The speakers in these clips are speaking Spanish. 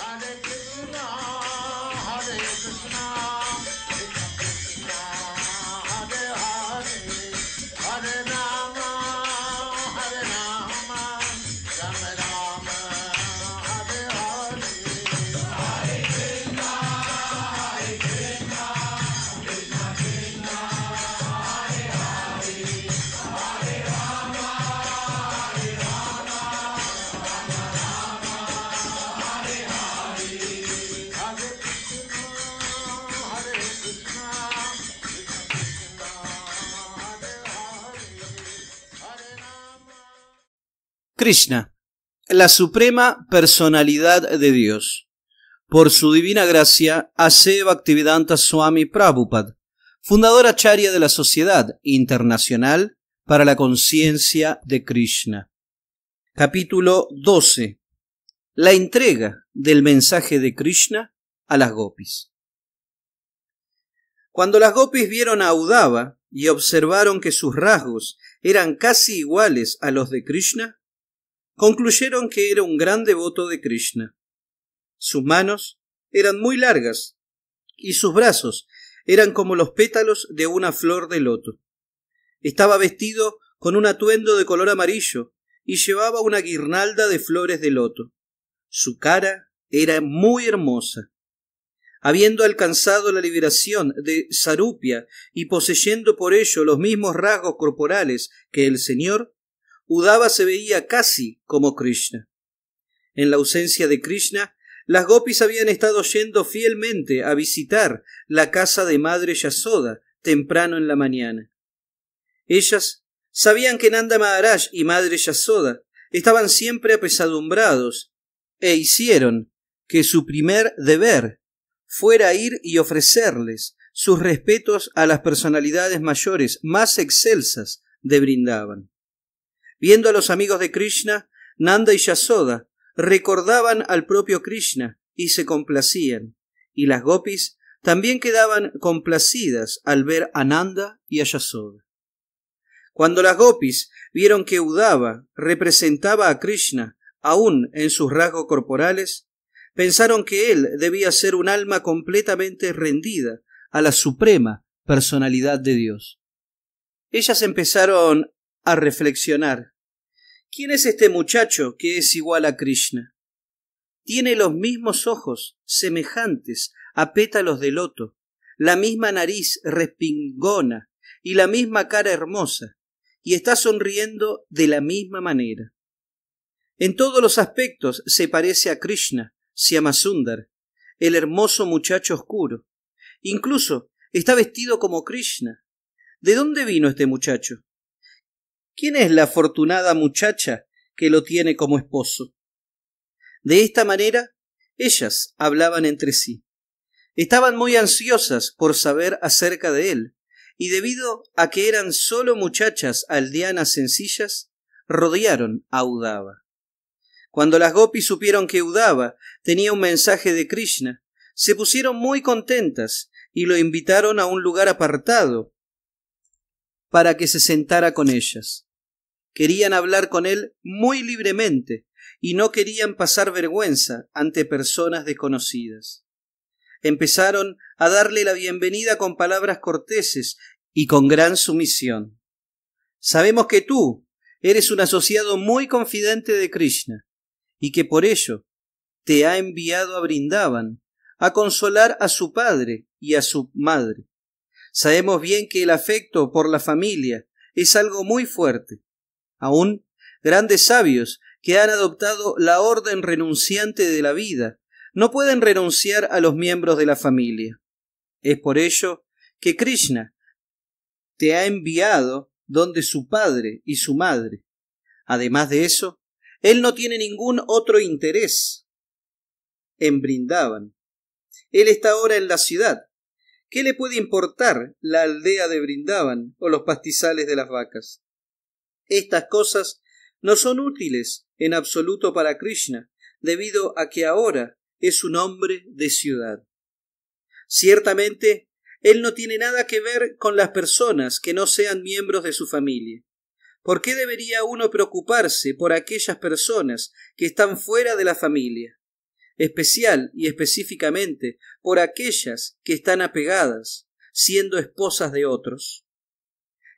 Hare Krishna, Hare Krishna. Krishna, la suprema personalidad de Dios. Por su divina gracia, hace Bhaktivedanta Swami Prabhupada, fundadora acharya de la Sociedad Internacional para la Conciencia de Krishna. Capítulo 12. La entrega del mensaje de Krishna a las gopis. Cuando las gopis vieron a Udava y observaron que sus rasgos eran casi iguales a los de Krishna, concluyeron que era un gran devoto de Krishna. Sus manos eran muy largas y sus brazos eran como los pétalos de una flor de loto. Estaba vestido con un atuendo de color amarillo y llevaba una guirnalda de flores de loto. Su cara era muy hermosa. Habiendo alcanzado la liberación de Sarupia y poseyendo por ello los mismos rasgos corporales que el Señor, Udava se veía casi como Krishna. En la ausencia de Krishna, las gopis habían estado yendo fielmente a visitar la casa de madre Yasoda temprano en la mañana. Ellas sabían que Nanda Maharaj y madre Yasoda estaban siempre apesadumbrados e hicieron que su primer deber fuera ir y ofrecerles sus respetos a las personalidades mayores más excelsas de Brindaban. Viendo a los amigos de Krishna, Nanda y Yasoda recordaban al propio Krishna y se complacían, y las gopis también quedaban complacidas al ver a Nanda y a Yasoda. Cuando las gopis vieron que Udava representaba a Krishna, aún en sus rasgos corporales, pensaron que él debía ser un alma completamente rendida a la suprema personalidad de Dios. Ellas empezaron a reflexionar. ¿Quién es este muchacho que es igual a Krishna? Tiene los mismos ojos, semejantes a pétalos de loto, la misma nariz respingona y la misma cara hermosa, y está sonriendo de la misma manera. En todos los aspectos se parece a Krishna, Siamasundar, el hermoso muchacho oscuro. Incluso está vestido como Krishna. ¿De dónde vino este muchacho? ¿Quién es la afortunada muchacha que lo tiene como esposo? De esta manera, ellas hablaban entre sí. Estaban muy ansiosas por saber acerca de él, y debido a que eran solo muchachas aldeanas sencillas, rodearon a Udava. Cuando las gopis supieron que Udava tenía un mensaje de Krishna, se pusieron muy contentas y lo invitaron a un lugar apartado para que se sentara con ellas querían hablar con él muy libremente y no querían pasar vergüenza ante personas desconocidas. Empezaron a darle la bienvenida con palabras corteses y con gran sumisión. Sabemos que tú eres un asociado muy confidente de Krishna y que por ello te ha enviado a Brindavan a consolar a su padre y a su madre. Sabemos bien que el afecto por la familia es algo muy fuerte aún grandes sabios que han adoptado la orden renunciante de la vida, no pueden renunciar a los miembros de la familia. Es por ello que Krishna te ha enviado donde su padre y su madre. Además de eso, él no tiene ningún otro interés en Brindaban. Él está ahora en la ciudad. ¿Qué le puede importar la aldea de Brindaban o los pastizales de las vacas? Estas cosas no son útiles en absoluto para Krishna, debido a que ahora es un hombre de ciudad. Ciertamente, él no tiene nada que ver con las personas que no sean miembros de su familia. ¿Por qué debería uno preocuparse por aquellas personas que están fuera de la familia? Especial y específicamente por aquellas que están apegadas, siendo esposas de otros.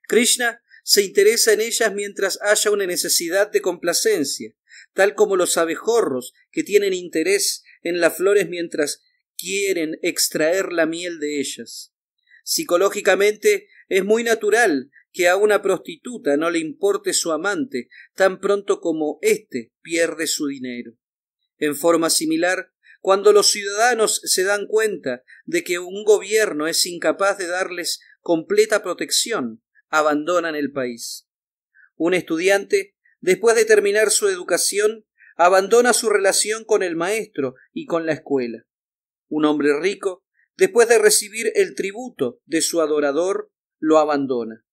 Krishna se interesa en ellas mientras haya una necesidad de complacencia, tal como los abejorros que tienen interés en las flores mientras quieren extraer la miel de ellas. Psicológicamente es muy natural que a una prostituta no le importe su amante tan pronto como éste pierde su dinero. En forma similar, cuando los ciudadanos se dan cuenta de que un gobierno es incapaz de darles completa protección, abandonan el país. Un estudiante, después de terminar su educación, abandona su relación con el maestro y con la escuela. Un hombre rico, después de recibir el tributo de su adorador, lo abandona.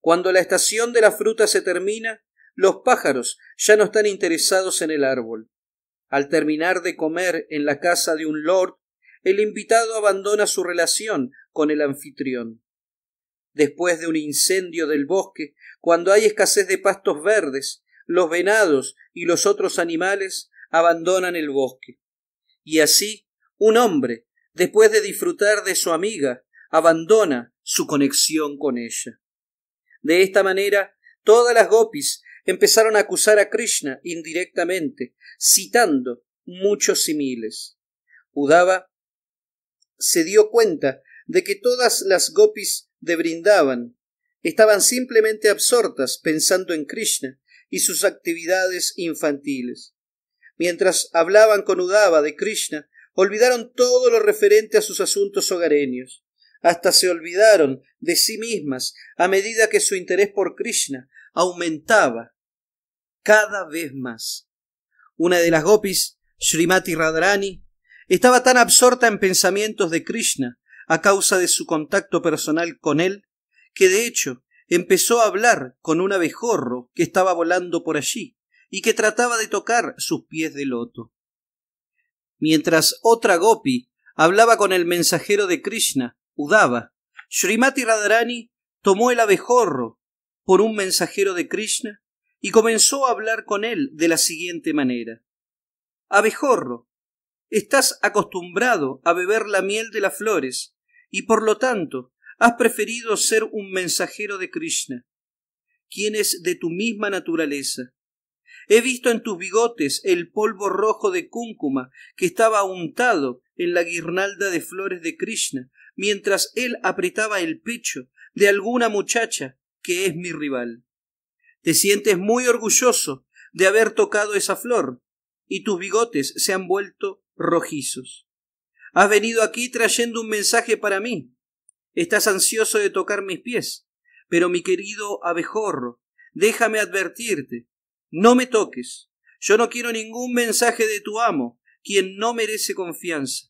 Cuando la estación de la fruta se termina, los pájaros ya no están interesados en el árbol. Al terminar de comer en la casa de un lord, el invitado abandona su relación con el anfitrión después de un incendio del bosque, cuando hay escasez de pastos verdes, los venados y los otros animales abandonan el bosque. Y así, un hombre, después de disfrutar de su amiga, abandona su conexión con ella. De esta manera, todas las gopis empezaron a acusar a Krishna indirectamente, citando muchos similes. Udaba se dio cuenta de que todas las gopis de brindaban. Estaban simplemente absortas pensando en Krishna y sus actividades infantiles. Mientras hablaban con Udava de Krishna, olvidaron todo lo referente a sus asuntos hogareños. Hasta se olvidaron de sí mismas a medida que su interés por Krishna aumentaba cada vez más. Una de las gopis, Srimati Radharani, estaba tan absorta en pensamientos de Krishna a causa de su contacto personal con él, que de hecho empezó a hablar con un abejorro que estaba volando por allí y que trataba de tocar sus pies de loto. Mientras otra gopi hablaba con el mensajero de Krishna, Udava, Srimati Radharani tomó el abejorro por un mensajero de Krishna y comenzó a hablar con él de la siguiente manera. Abejorro, Estás acostumbrado a beber la miel de las flores y por lo tanto has preferido ser un mensajero de Krishna, quien es de tu misma naturaleza. He visto en tus bigotes el polvo rojo de cúncuma que estaba untado en la guirnalda de flores de Krishna, mientras él apretaba el pecho de alguna muchacha que es mi rival. Te sientes muy orgulloso de haber tocado esa flor, y tus bigotes se han vuelto rojizos. Has venido aquí trayendo un mensaje para mí. Estás ansioso de tocar mis pies. Pero mi querido abejorro, déjame advertirte, no me toques. Yo no quiero ningún mensaje de tu amo, quien no merece confianza.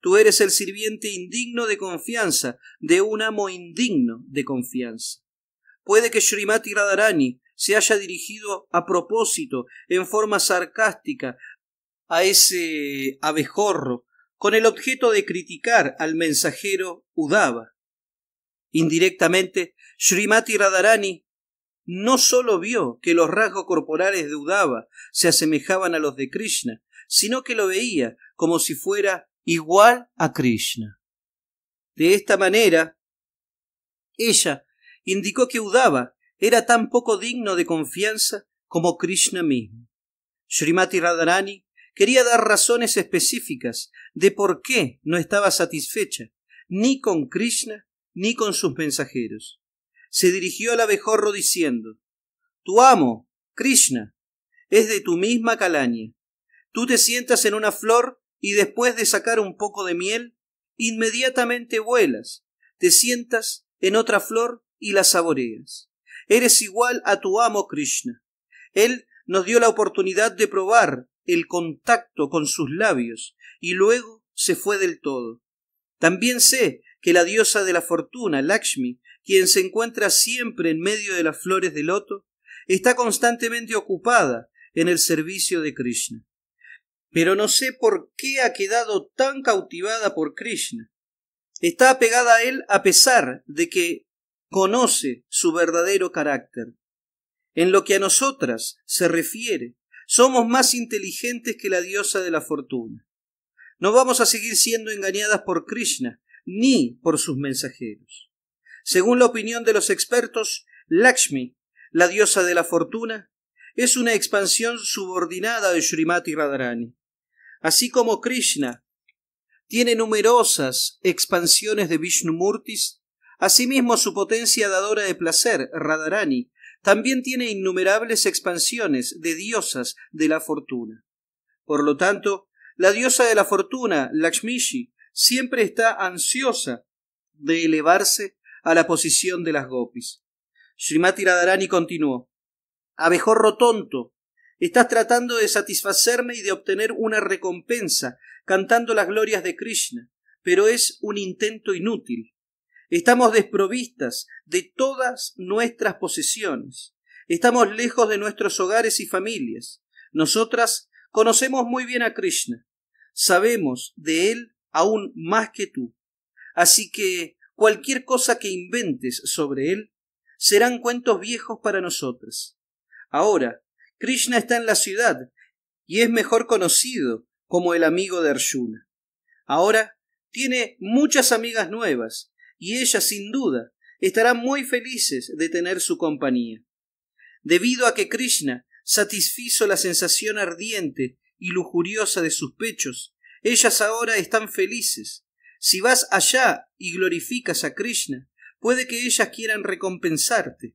Tú eres el sirviente indigno de confianza, de un amo indigno de confianza. Puede que Srimati Radharani se haya dirigido a propósito, en forma sarcástica, a ese abejorro con el objeto de criticar al mensajero Udava. Indirectamente, Srimati Radharani no sólo vio que los rasgos corporales de Udava se asemejaban a los de Krishna, sino que lo veía como si fuera igual a Krishna. De esta manera, ella indicó que Udava era tan poco digno de confianza como Krishna mismo. Srimati Radharani Quería dar razones específicas de por qué no estaba satisfecha, ni con Krishna, ni con sus mensajeros. Se dirigió al abejorro diciendo, Tu amo, Krishna, es de tu misma calaña. Tú te sientas en una flor y después de sacar un poco de miel, inmediatamente vuelas, te sientas en otra flor y la saboreas. Eres igual a tu amo Krishna. Él nos dio la oportunidad de probar el contacto con sus labios y luego se fue del todo. También sé que la diosa de la fortuna, Lakshmi, quien se encuentra siempre en medio de las flores de loto, está constantemente ocupada en el servicio de Krishna. Pero no sé por qué ha quedado tan cautivada por Krishna. Está apegada a él a pesar de que conoce su verdadero carácter. En lo que a nosotras se refiere, somos más inteligentes que la diosa de la fortuna. No vamos a seguir siendo engañadas por Krishna ni por sus mensajeros. Según la opinión de los expertos, Lakshmi, la diosa de la fortuna, es una expansión subordinada de Srimati Radharani. Así como Krishna tiene numerosas expansiones de Vishnu Murtis, asimismo su potencia dadora de placer, Radharani, también tiene innumerables expansiones de diosas de la fortuna. Por lo tanto, la diosa de la fortuna, Lakshmishi, siempre está ansiosa de elevarse a la posición de las gopis. Srimati Radharani continuó: Abejorro tonto, estás tratando de satisfacerme y de obtener una recompensa cantando las glorias de Krishna, pero es un intento inútil. Estamos desprovistas de todas nuestras posesiones. Estamos lejos de nuestros hogares y familias. Nosotras conocemos muy bien a Krishna. Sabemos de él aún más que tú. Así que cualquier cosa que inventes sobre él serán cuentos viejos para nosotras. Ahora, Krishna está en la ciudad y es mejor conocido como el amigo de Arjuna. Ahora tiene muchas amigas nuevas y ellas sin duda estarán muy felices de tener su compañía. Debido a que Krishna satisfizo la sensación ardiente y lujuriosa de sus pechos, ellas ahora están felices. Si vas allá y glorificas a Krishna, puede que ellas quieran recompensarte.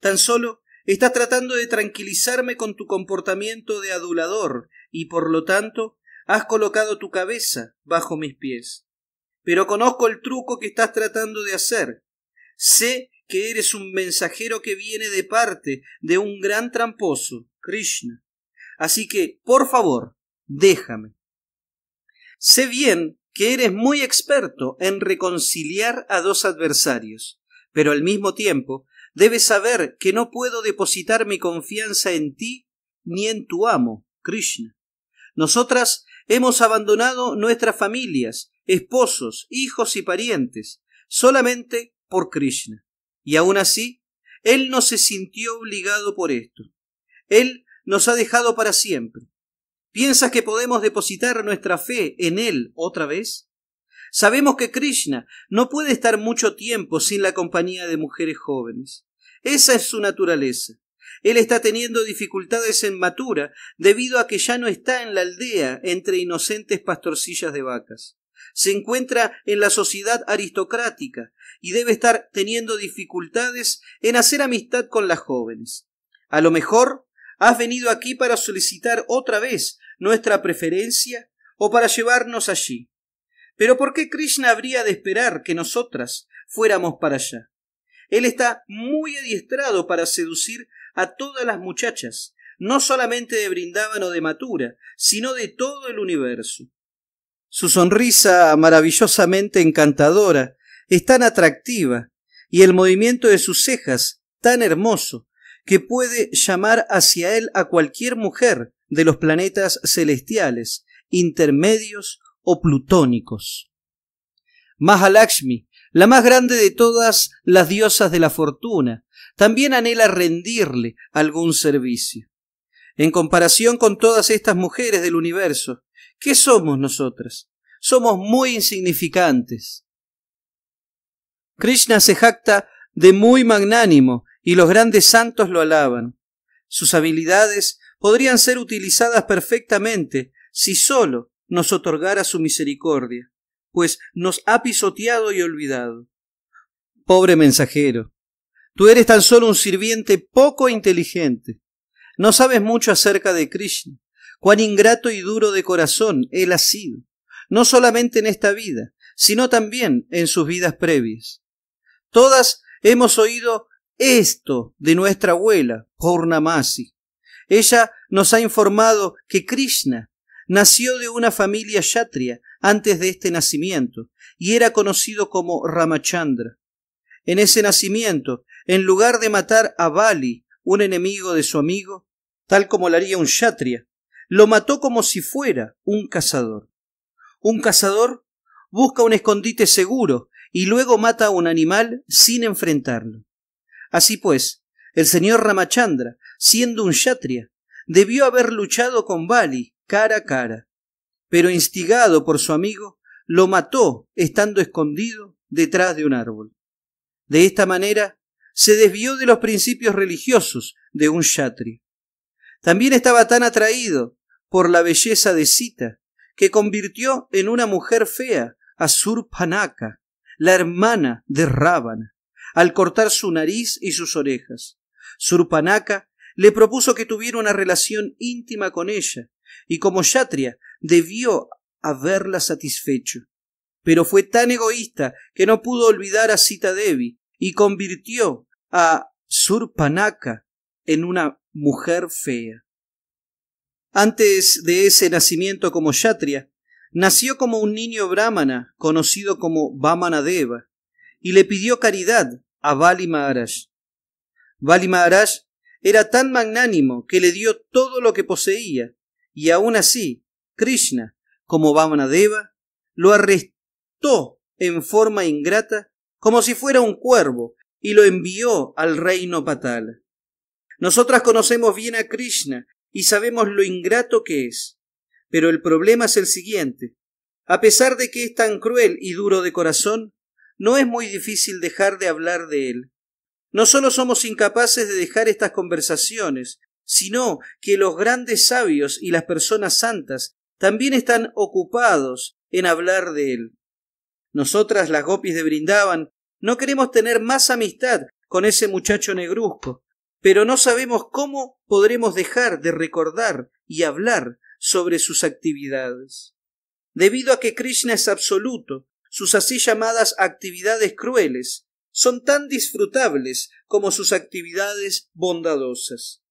Tan solo estás tratando de tranquilizarme con tu comportamiento de adulador y por lo tanto has colocado tu cabeza bajo mis pies pero conozco el truco que estás tratando de hacer. Sé que eres un mensajero que viene de parte de un gran tramposo, Krishna. Así que, por favor, déjame. Sé bien que eres muy experto en reconciliar a dos adversarios, pero al mismo tiempo debes saber que no puedo depositar mi confianza en ti ni en tu amo, Krishna. Nosotras hemos abandonado nuestras familias esposos, hijos y parientes, solamente por Krishna. Y aún así, Él no se sintió obligado por esto. Él nos ha dejado para siempre. ¿Piensas que podemos depositar nuestra fe en Él otra vez? Sabemos que Krishna no puede estar mucho tiempo sin la compañía de mujeres jóvenes. Esa es su naturaleza. Él está teniendo dificultades en Matura debido a que ya no está en la aldea entre inocentes pastorcillas de vacas se encuentra en la sociedad aristocrática y debe estar teniendo dificultades en hacer amistad con las jóvenes. A lo mejor has venido aquí para solicitar otra vez nuestra preferencia o para llevarnos allí. Pero ¿por qué Krishna habría de esperar que nosotras fuéramos para allá? Él está muy adiestrado para seducir a todas las muchachas, no solamente de Brindaban o de Matura, sino de todo el universo. Su sonrisa maravillosamente encantadora es tan atractiva y el movimiento de sus cejas tan hermoso que puede llamar hacia él a cualquier mujer de los planetas celestiales, intermedios o plutónicos. Mahalakshmi, la más grande de todas las diosas de la fortuna, también anhela rendirle algún servicio. En comparación con todas estas mujeres del universo, ¿Qué somos nosotras? Somos muy insignificantes. Krishna se jacta de muy magnánimo y los grandes santos lo alaban. Sus habilidades podrían ser utilizadas perfectamente si solo nos otorgara su misericordia, pues nos ha pisoteado y olvidado. Pobre mensajero, tú eres tan solo un sirviente poco inteligente. No sabes mucho acerca de Krishna cuán ingrato y duro de corazón él ha sido, no solamente en esta vida, sino también en sus vidas previas. Todas hemos oído esto de nuestra abuela, Purnamasi. Ella nos ha informado que Krishna nació de una familia yatria antes de este nacimiento y era conocido como Ramachandra. En ese nacimiento, en lugar de matar a Bali, un enemigo de su amigo, tal como lo haría un yatria, lo mató como si fuera un cazador. Un cazador busca un escondite seguro y luego mata a un animal sin enfrentarlo. Así pues, el señor Ramachandra, siendo un yatria, debió haber luchado con Bali cara a cara, pero instigado por su amigo, lo mató estando escondido detrás de un árbol. De esta manera, se desvió de los principios religiosos de un yatri. También estaba tan atraído por la belleza de Sita, que convirtió en una mujer fea a Surpanaka, la hermana de Rábana, al cortar su nariz y sus orejas. Surpanaka le propuso que tuviera una relación íntima con ella, y como Yatria debió haberla satisfecho. Pero fue tan egoísta que no pudo olvidar a Sita Devi y convirtió a Surpanaka en una mujer fea. Antes de ese nacimiento como Yatria, nació como un niño brahmana conocido como Vamanadeva y le pidió caridad a Vali Maharaj. Maharaj era tan magnánimo que le dio todo lo que poseía y aun así Krishna, como Vamanadeva, lo arrestó en forma ingrata como si fuera un cuervo y lo envió al reino patal. Nosotras conocemos bien a Krishna y sabemos lo ingrato que es. Pero el problema es el siguiente. A pesar de que es tan cruel y duro de corazón, no es muy difícil dejar de hablar de él. No solo somos incapaces de dejar estas conversaciones, sino que los grandes sabios y las personas santas también están ocupados en hablar de él. Nosotras las gopis de Brindaban no queremos tener más amistad con ese muchacho negruzco, pero no sabemos cómo podremos dejar de recordar y hablar sobre sus actividades. Debido a que Krishna es absoluto, sus así llamadas actividades crueles son tan disfrutables como sus actividades bondadosas.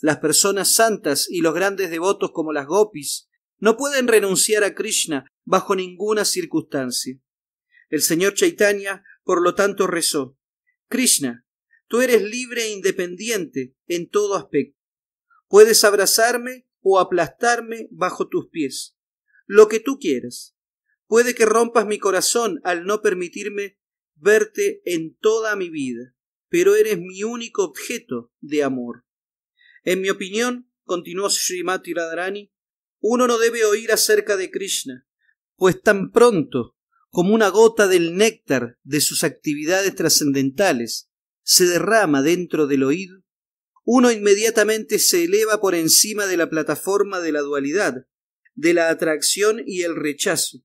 Las personas santas y los grandes devotos como las gopis no pueden renunciar a Krishna bajo ninguna circunstancia. El señor Chaitanya, por lo tanto, rezó Krishna, Tú eres libre e independiente en todo aspecto. Puedes abrazarme o aplastarme bajo tus pies. Lo que tú quieras. Puede que rompas mi corazón al no permitirme verte en toda mi vida, pero eres mi único objeto de amor. En mi opinión, continuó Srimati Radharani, uno no debe oír acerca de Krishna, pues tan pronto como una gota del néctar de sus actividades trascendentales se derrama dentro del oído, uno inmediatamente se eleva por encima de la plataforma de la dualidad, de la atracción y el rechazo,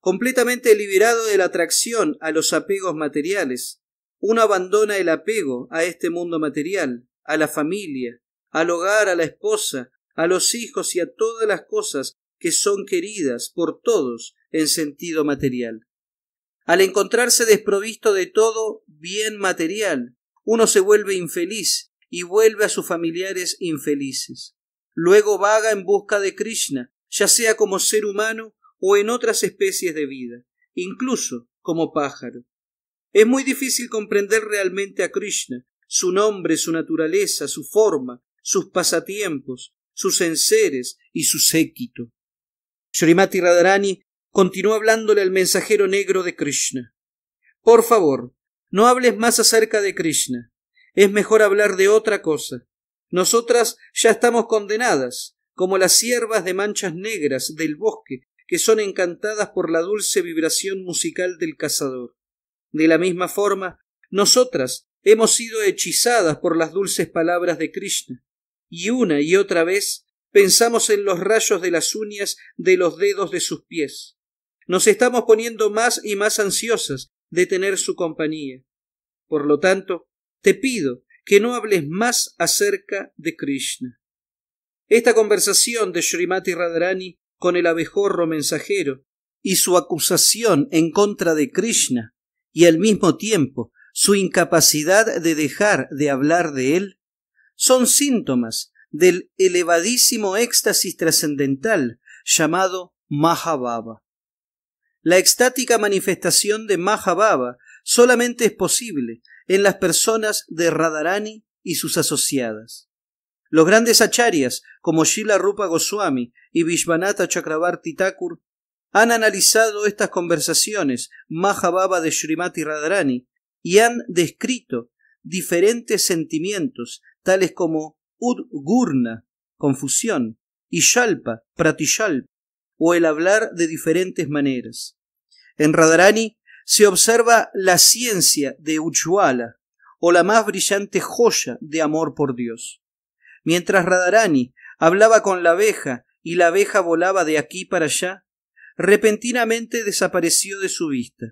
completamente liberado de la atracción a los apegos materiales. Uno abandona el apego a este mundo material, a la familia, al hogar, a la esposa, a los hijos y a todas las cosas que son queridas por todos en sentido material. Al encontrarse desprovisto de todo bien material, uno se vuelve infeliz y vuelve a sus familiares infelices. Luego vaga en busca de Krishna, ya sea como ser humano o en otras especies de vida, incluso como pájaro. Es muy difícil comprender realmente a Krishna, su nombre, su naturaleza, su forma, sus pasatiempos, sus enseres y su séquito. Srimati Radharani continuó hablándole al mensajero negro de Krishna. Por favor, no hables más acerca de Krishna. Es mejor hablar de otra cosa. Nosotras ya estamos condenadas, como las siervas de manchas negras del bosque, que son encantadas por la dulce vibración musical del cazador. De la misma forma, nosotras hemos sido hechizadas por las dulces palabras de Krishna, y una y otra vez pensamos en los rayos de las uñas de los dedos de sus pies. Nos estamos poniendo más y más ansiosas de tener su compañía. Por lo tanto, te pido que no hables más acerca de Krishna. Esta conversación de Srimati Radrani con el abejorro mensajero y su acusación en contra de Krishna y al mismo tiempo su incapacidad de dejar de hablar de él son síntomas del elevadísimo éxtasis trascendental llamado Mahabhava. La extática manifestación de Mahababa solamente es posible en las personas de Radharani y sus asociadas. Los grandes acharyas como Shila Rupa Goswami y Vishvanatha Chakrabarti Thakur han analizado estas conversaciones Mahababa de Srimati Radharani y han descrito diferentes sentimientos tales como Udgurna, confusión, y Shalpa, Pratishalpa, o el hablar de diferentes maneras. En Radharani se observa la ciencia de Uchuala o la más brillante joya de amor por Dios. Mientras Radharani hablaba con la abeja y la abeja volaba de aquí para allá, repentinamente desapareció de su vista.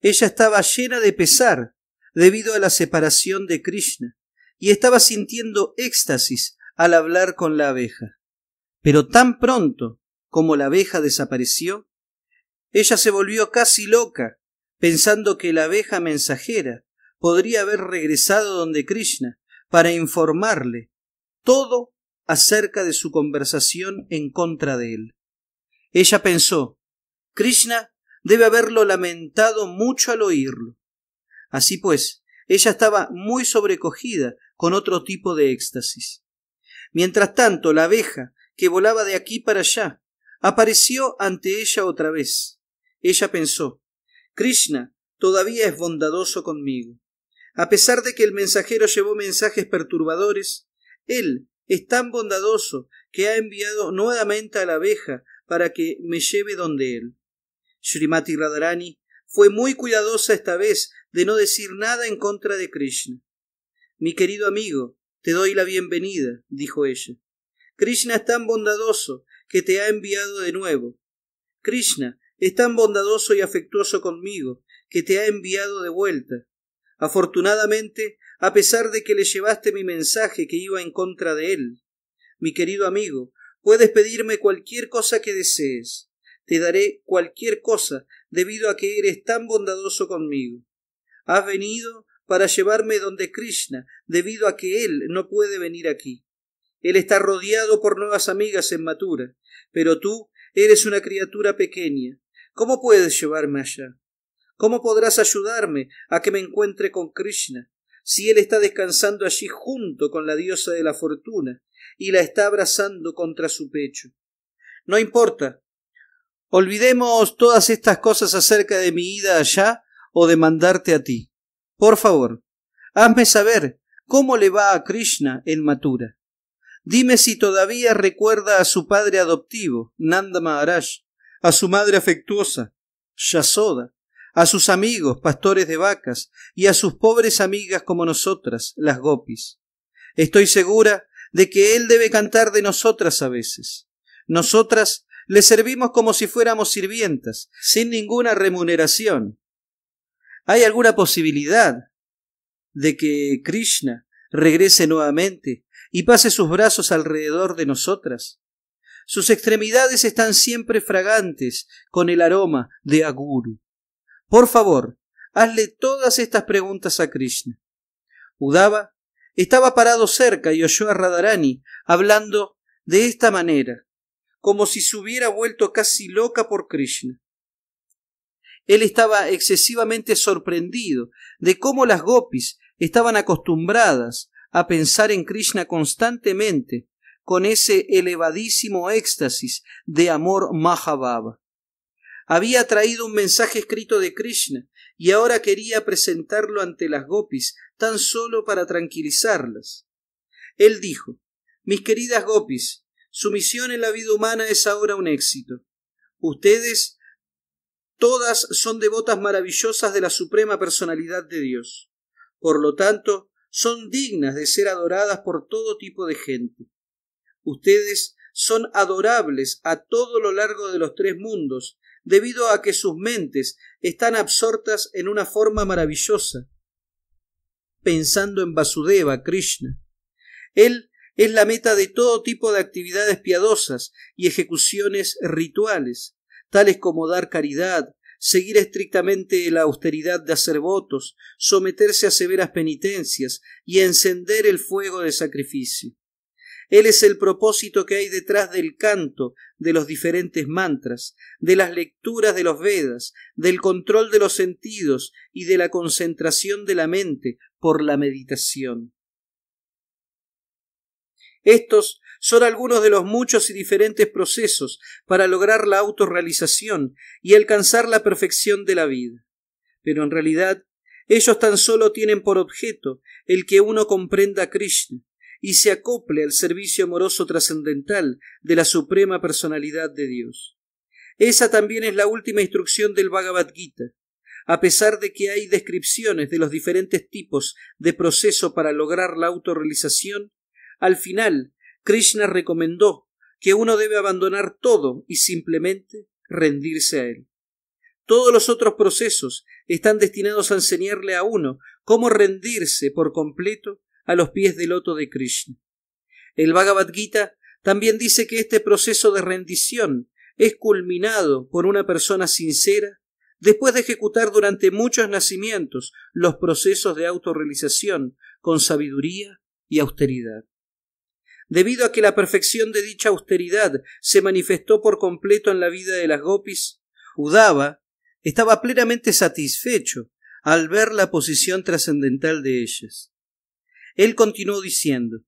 Ella estaba llena de pesar debido a la separación de Krishna y estaba sintiendo éxtasis al hablar con la abeja. Pero tan pronto como la abeja desapareció, ella se volvió casi loca, pensando que la abeja mensajera podría haber regresado donde Krishna para informarle todo acerca de su conversación en contra de él. Ella pensó, Krishna debe haberlo lamentado mucho al oírlo. Así pues, ella estaba muy sobrecogida con otro tipo de éxtasis. Mientras tanto, la abeja, que volaba de aquí para allá, Apareció ante ella otra vez. Ella pensó, Krishna todavía es bondadoso conmigo. A pesar de que el mensajero llevó mensajes perturbadores, él es tan bondadoso que ha enviado nuevamente a la abeja para que me lleve donde él. Srimati Radharani fue muy cuidadosa esta vez de no decir nada en contra de Krishna. Mi querido amigo, te doy la bienvenida, dijo ella. Krishna es tan bondadoso que te ha enviado de nuevo. Krishna es tan bondadoso y afectuoso conmigo que te ha enviado de vuelta. Afortunadamente, a pesar de que le llevaste mi mensaje que iba en contra de él. Mi querido amigo, puedes pedirme cualquier cosa que desees. Te daré cualquier cosa debido a que eres tan bondadoso conmigo. Has venido para llevarme donde Krishna, debido a que él no puede venir aquí. Él está rodeado por nuevas amigas en Matura, pero tú eres una criatura pequeña. ¿Cómo puedes llevarme allá? ¿Cómo podrás ayudarme a que me encuentre con Krishna, si él está descansando allí junto con la diosa de la fortuna y la está abrazando contra su pecho? No importa. Olvidemos todas estas cosas acerca de mi ida allá o de mandarte a ti. Por favor, hazme saber cómo le va a Krishna en Matura. Dime si todavía recuerda a su padre adoptivo, Nanda Maharaj, a su madre afectuosa, Shasoda, a sus amigos, pastores de vacas, y a sus pobres amigas como nosotras, las gopis. Estoy segura de que él debe cantar de nosotras a veces. Nosotras le servimos como si fuéramos sirvientas, sin ninguna remuneración. ¿Hay alguna posibilidad de que Krishna regrese nuevamente y pase sus brazos alrededor de nosotras. Sus extremidades están siempre fragantes con el aroma de aguru. Por favor, hazle todas estas preguntas a Krishna. Udava estaba parado cerca y oyó a Radharani hablando de esta manera, como si se hubiera vuelto casi loca por Krishna. Él estaba excesivamente sorprendido de cómo las gopis estaban acostumbradas a pensar en Krishna constantemente con ese elevadísimo éxtasis de amor Mahabhava. Había traído un mensaje escrito de Krishna y ahora quería presentarlo ante las gopis tan solo para tranquilizarlas. Él dijo, Mis queridas gopis, su misión en la vida humana es ahora un éxito. Ustedes todas son devotas maravillosas de la Suprema Personalidad de Dios. Por lo tanto, son dignas de ser adoradas por todo tipo de gente. Ustedes son adorables a todo lo largo de los tres mundos, debido a que sus mentes están absortas en una forma maravillosa, pensando en Vasudeva, Krishna. Él es la meta de todo tipo de actividades piadosas y ejecuciones rituales, tales como dar caridad, seguir estrictamente la austeridad de hacer votos, someterse a severas penitencias y encender el fuego de sacrificio. Él es el propósito que hay detrás del canto, de los diferentes mantras, de las lecturas de los Vedas, del control de los sentidos y de la concentración de la mente por la meditación. Estos son algunos de los muchos y diferentes procesos para lograr la autorrealización y alcanzar la perfección de la vida. Pero en realidad, ellos tan solo tienen por objeto el que uno comprenda a Krishna y se acople al servicio amoroso trascendental de la Suprema Personalidad de Dios. Esa también es la última instrucción del Bhagavad Gita. A pesar de que hay descripciones de los diferentes tipos de proceso para lograr la autorrealización, al final Krishna recomendó que uno debe abandonar todo y simplemente rendirse a él. Todos los otros procesos están destinados a enseñarle a uno cómo rendirse por completo a los pies del loto de Krishna. El Bhagavad Gita también dice que este proceso de rendición es culminado por una persona sincera después de ejecutar durante muchos nacimientos los procesos de autorrealización con sabiduría y austeridad. Debido a que la perfección de dicha austeridad se manifestó por completo en la vida de las Gopis, Udava estaba plenamente satisfecho al ver la posición trascendental de ellas. Él continuó diciendo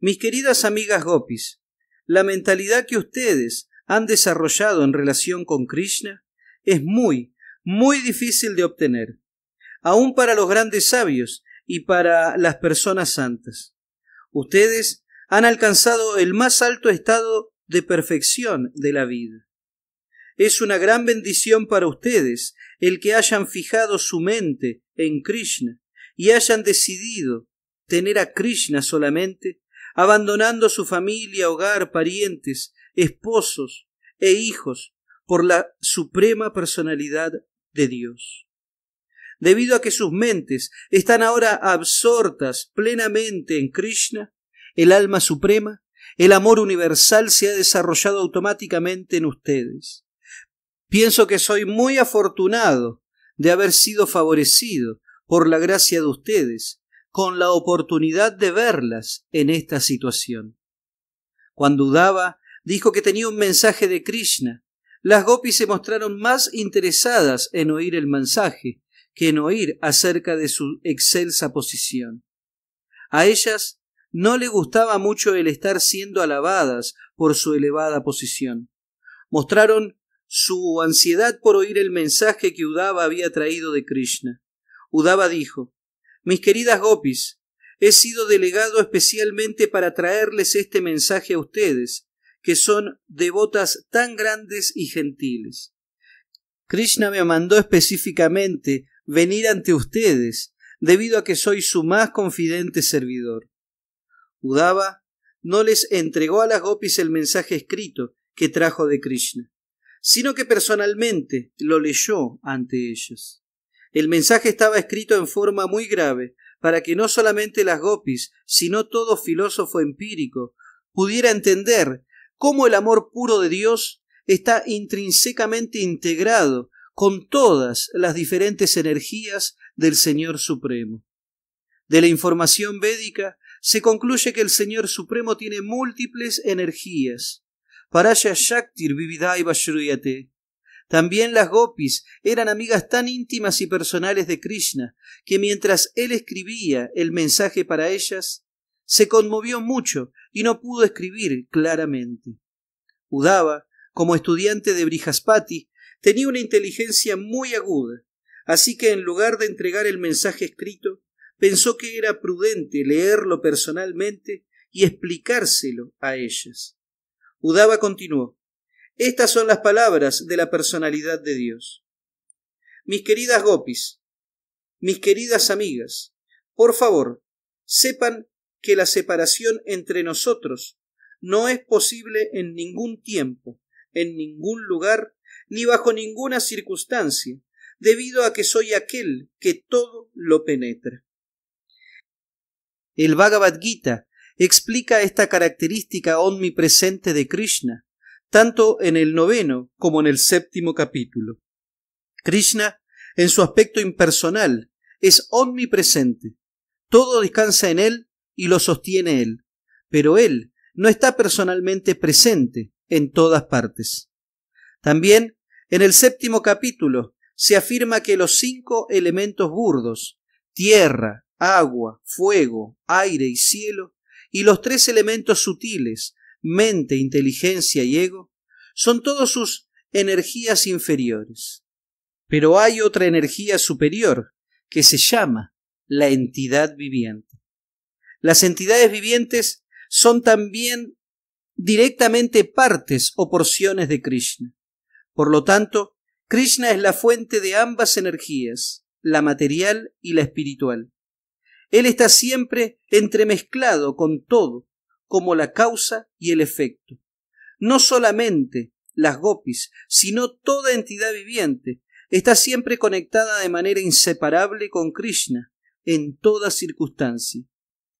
Mis queridas amigas Gopis, la mentalidad que ustedes han desarrollado en relación con Krishna es muy, muy difícil de obtener, aun para los grandes sabios y para las personas santas. Ustedes han alcanzado el más alto estado de perfección de la vida. Es una gran bendición para ustedes el que hayan fijado su mente en Krishna y hayan decidido tener a Krishna solamente, abandonando su familia, hogar, parientes, esposos e hijos por la suprema personalidad de Dios. Debido a que sus mentes están ahora absortas plenamente en Krishna, el alma suprema, el amor universal se ha desarrollado automáticamente en ustedes. Pienso que soy muy afortunado de haber sido favorecido por la gracia de ustedes con la oportunidad de verlas en esta situación. Cuando dudaba, dijo que tenía un mensaje de Krishna. Las gopis se mostraron más interesadas en oír el mensaje que en oír acerca de su excelsa posición. A ellas no le gustaba mucho el estar siendo alabadas por su elevada posición. Mostraron su ansiedad por oír el mensaje que Udava había traído de Krishna. Udava dijo Mis queridas gopis, he sido delegado especialmente para traerles este mensaje a ustedes, que son devotas tan grandes y gentiles. Krishna me mandó específicamente venir ante ustedes, debido a que soy su más confidente servidor. Udava no les entregó a las gopis el mensaje escrito que trajo de Krishna, sino que personalmente lo leyó ante ellas. El mensaje estaba escrito en forma muy grave, para que no solamente las gopis, sino todo filósofo empírico pudiera entender cómo el amor puro de Dios está intrínsecamente integrado con todas las diferentes energías del Señor Supremo. De la información védica se concluye que el Señor Supremo tiene múltiples energías. Paraya Shaktir Vividai Vashruyate. También las gopis eran amigas tan íntimas y personales de Krishna que mientras él escribía el mensaje para ellas, se conmovió mucho y no pudo escribir claramente. Udava, como estudiante de Brihaspati, tenía una inteligencia muy aguda, así que en lugar de entregar el mensaje escrito, pensó que era prudente leerlo personalmente y explicárselo a ellas. Udaba continuó Estas son las palabras de la personalidad de Dios. Mis queridas gopis, mis queridas amigas, por favor, sepan que la separación entre nosotros no es posible en ningún tiempo, en ningún lugar, ni bajo ninguna circunstancia, debido a que soy aquel que todo lo penetra. El Bhagavad Gita explica esta característica omnipresente de Krishna, tanto en el noveno como en el séptimo capítulo. Krishna, en su aspecto impersonal, es omnipresente. Todo descansa en él y lo sostiene él, pero él no está personalmente presente en todas partes. También, en el séptimo capítulo, se afirma que los cinco elementos burdos, tierra, agua, fuego, aire y cielo, y los tres elementos sutiles, mente, inteligencia y ego, son todas sus energías inferiores. Pero hay otra energía superior, que se llama la entidad viviente. Las entidades vivientes son también directamente partes o porciones de Krishna. Por lo tanto, Krishna es la fuente de ambas energías, la material y la espiritual. Él está siempre entremezclado con todo, como la causa y el efecto. No solamente las gopis, sino toda entidad viviente, está siempre conectada de manera inseparable con Krishna en toda circunstancia.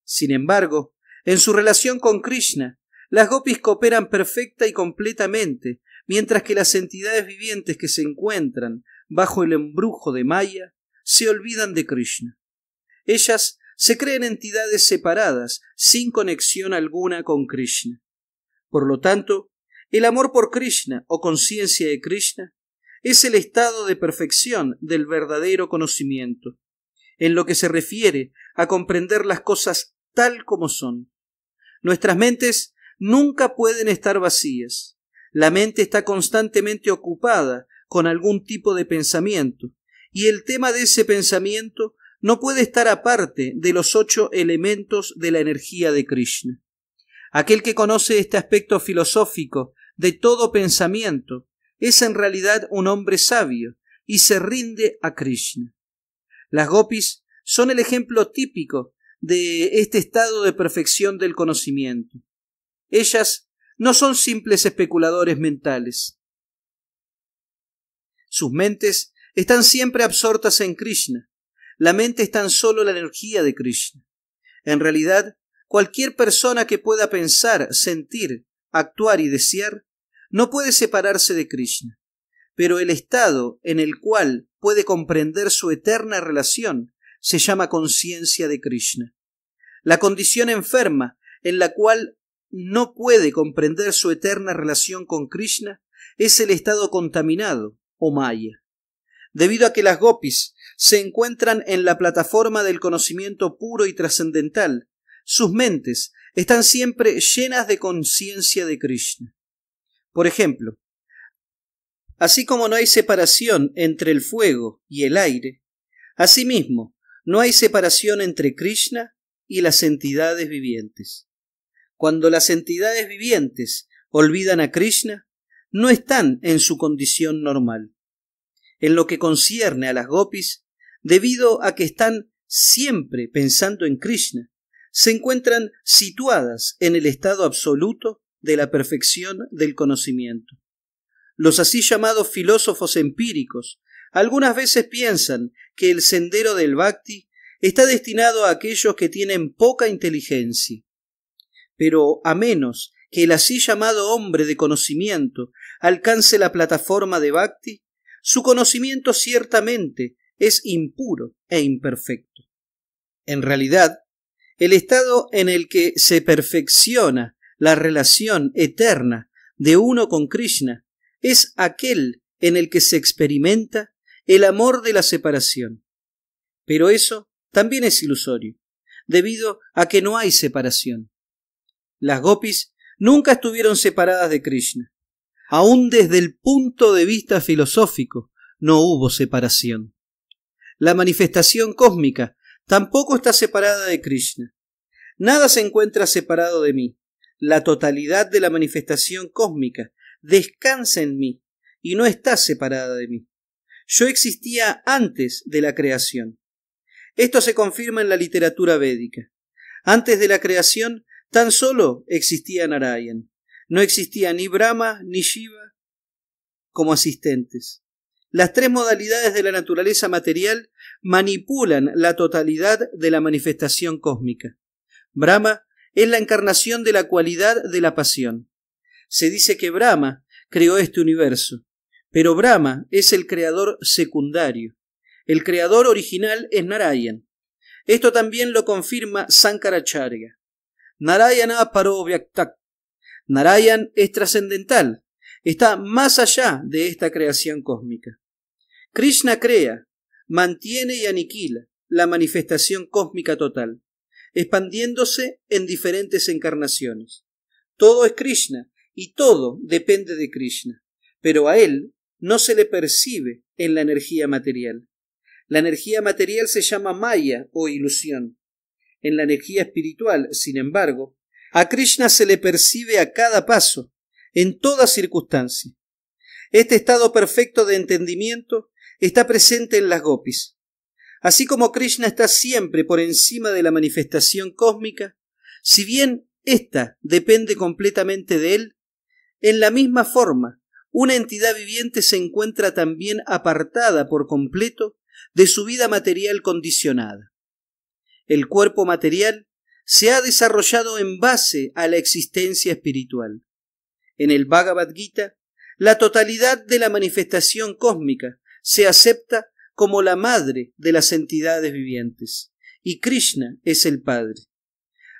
Sin embargo, en su relación con Krishna, las gopis cooperan perfecta y completamente, mientras que las entidades vivientes que se encuentran bajo el embrujo de Maya se olvidan de Krishna. Ellas se creen entidades separadas, sin conexión alguna con Krishna. Por lo tanto, el amor por Krishna o conciencia de Krishna es el estado de perfección del verdadero conocimiento, en lo que se refiere a comprender las cosas tal como son. Nuestras mentes nunca pueden estar vacías. La mente está constantemente ocupada con algún tipo de pensamiento, y el tema de ese pensamiento no puede estar aparte de los ocho elementos de la energía de Krishna. Aquel que conoce este aspecto filosófico de todo pensamiento es en realidad un hombre sabio y se rinde a Krishna. Las gopis son el ejemplo típico de este estado de perfección del conocimiento. Ellas no son simples especuladores mentales. Sus mentes están siempre absortas en Krishna, la mente es tan solo la energía de Krishna. En realidad, cualquier persona que pueda pensar, sentir, actuar y desear, no puede separarse de Krishna. Pero el estado en el cual puede comprender su eterna relación se llama conciencia de Krishna. La condición enferma en la cual no puede comprender su eterna relación con Krishna es el estado contaminado o maya. Debido a que las gopis se encuentran en la plataforma del conocimiento puro y trascendental. Sus mentes están siempre llenas de conciencia de Krishna. Por ejemplo, así como no hay separación entre el fuego y el aire, asimismo, no hay separación entre Krishna y las entidades vivientes. Cuando las entidades vivientes olvidan a Krishna, no están en su condición normal. En lo que concierne a las gopis, debido a que están siempre pensando en Krishna, se encuentran situadas en el estado absoluto de la perfección del conocimiento. Los así llamados filósofos empíricos algunas veces piensan que el sendero del bhakti está destinado a aquellos que tienen poca inteligencia. Pero a menos que el así llamado hombre de conocimiento alcance la plataforma de bhakti, su conocimiento ciertamente es impuro e imperfecto. En realidad, el estado en el que se perfecciona la relación eterna de uno con Krishna es aquel en el que se experimenta el amor de la separación. Pero eso también es ilusorio, debido a que no hay separación. Las gopis nunca estuvieron separadas de Krishna. Aún desde el punto de vista filosófico no hubo separación la manifestación cósmica, tampoco está separada de Krishna. Nada se encuentra separado de mí. La totalidad de la manifestación cósmica descansa en mí y no está separada de mí. Yo existía antes de la creación. Esto se confirma en la literatura védica. Antes de la creación, tan solo existía Narayan. No existía ni Brahma ni Shiva como asistentes. Las tres modalidades de la naturaleza material manipulan la totalidad de la manifestación cósmica. Brahma es la encarnación de la cualidad de la pasión. Se dice que Brahma creó este universo, pero Brahma es el creador secundario. El creador original es Narayan. Esto también lo confirma Sankaracharya. Narayana Narayan es trascendental, está más allá de esta creación cósmica. Krishna crea, mantiene y aniquila la manifestación cósmica total, expandiéndose en diferentes encarnaciones. Todo es Krishna y todo depende de Krishna, pero a él no se le percibe en la energía material. La energía material se llama Maya o ilusión. En la energía espiritual, sin embargo, a Krishna se le percibe a cada paso en toda circunstancia. Este estado perfecto de entendimiento está presente en las gopis. Así como Krishna está siempre por encima de la manifestación cósmica, si bien ésta depende completamente de él, en la misma forma, una entidad viviente se encuentra también apartada por completo de su vida material condicionada. El cuerpo material se ha desarrollado en base a la existencia espiritual. En el Bhagavad Gita, la totalidad de la manifestación cósmica se acepta como la madre de las entidades vivientes, y Krishna es el Padre.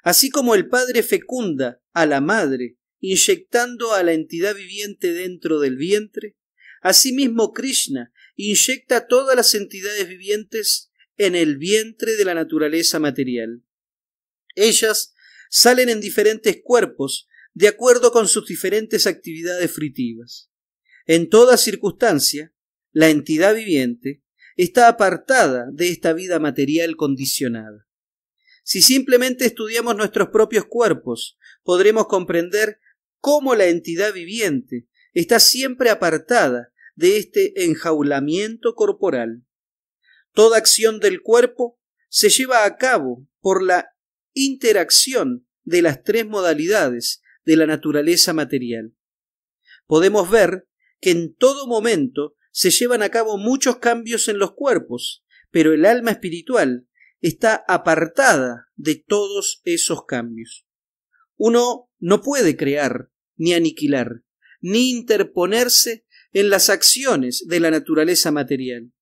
Así como el Padre fecunda a la madre, inyectando a la entidad viviente dentro del vientre, asimismo Krishna inyecta a todas las entidades vivientes en el vientre de la naturaleza material. Ellas salen en diferentes cuerpos de acuerdo con sus diferentes actividades fritivas. En toda circunstancia, la entidad viviente está apartada de esta vida material condicionada. Si simplemente estudiamos nuestros propios cuerpos, podremos comprender cómo la entidad viviente está siempre apartada de este enjaulamiento corporal. Toda acción del cuerpo se lleva a cabo por la interacción de las tres modalidades de la naturaleza material. Podemos ver que en todo momento se llevan a cabo muchos cambios en los cuerpos, pero el alma espiritual está apartada de todos esos cambios. Uno no puede crear, ni aniquilar, ni interponerse en las acciones de la naturaleza material.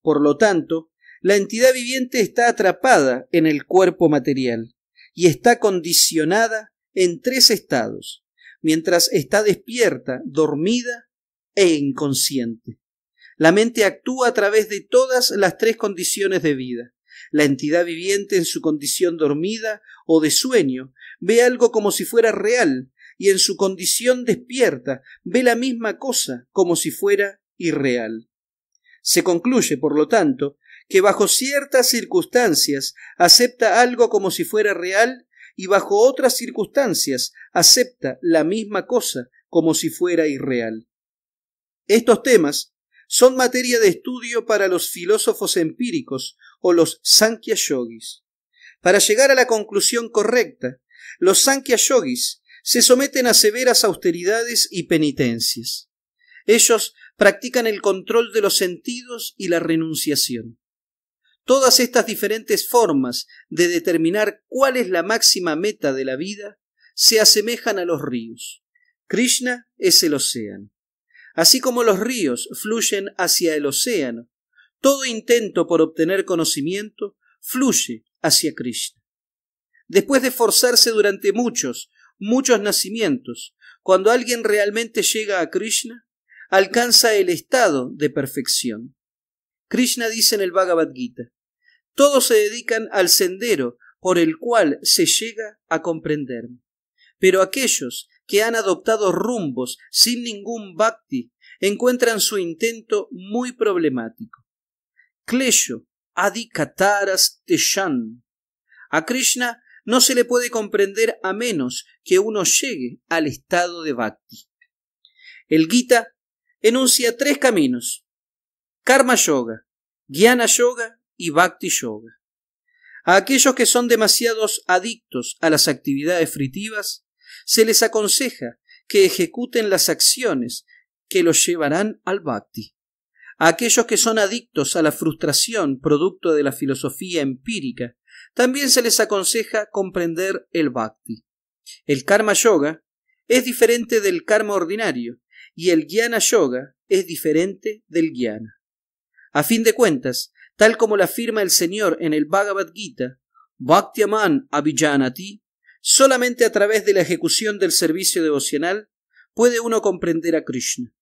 Por lo tanto, la entidad viviente está atrapada en el cuerpo material y está condicionada en tres estados, mientras está despierta, dormida e inconsciente. La mente actúa a través de todas las tres condiciones de vida. La entidad viviente en su condición dormida o de sueño ve algo como si fuera real y en su condición despierta ve la misma cosa como si fuera irreal. Se concluye, por lo tanto, que bajo ciertas circunstancias acepta algo como si fuera real y bajo otras circunstancias acepta la misma cosa como si fuera irreal. Estos temas son materia de estudio para los filósofos empíricos o los Sankhya Yogis. Para llegar a la conclusión correcta, los Sankhya Yogis se someten a severas austeridades y penitencias. Ellos practican el control de los sentidos y la renunciación. Todas estas diferentes formas de determinar cuál es la máxima meta de la vida se asemejan a los ríos. Krishna es el océano. Así como los ríos fluyen hacia el océano, todo intento por obtener conocimiento fluye hacia Krishna. Después de forzarse durante muchos, muchos nacimientos, cuando alguien realmente llega a Krishna, alcanza el estado de perfección. Krishna dice en el Bhagavad Gita, todos se dedican al sendero por el cual se llega a comprender. Pero aquellos que han adoptado rumbos sin ningún bhakti encuentran su intento muy problemático. Kleyo adikataras teshan. A Krishna no se le puede comprender a menos que uno llegue al estado de bhakti. El Gita enuncia tres caminos: Karma Yoga, Gyana. Yoga y Bhakti Yoga. A aquellos que son demasiados adictos a las actividades fritivas, se les aconseja que ejecuten las acciones que los llevarán al Bhakti. A aquellos que son adictos a la frustración producto de la filosofía empírica, también se les aconseja comprender el Bhakti. El Karma Yoga es diferente del Karma ordinario y el guiana Yoga es diferente del Jnana. A fin de cuentas, tal como la afirma el Señor en el Bhagavad Gita, Bhaktiaman Abhijanati, solamente a través de la ejecución del servicio devocional puede uno comprender a Krishna.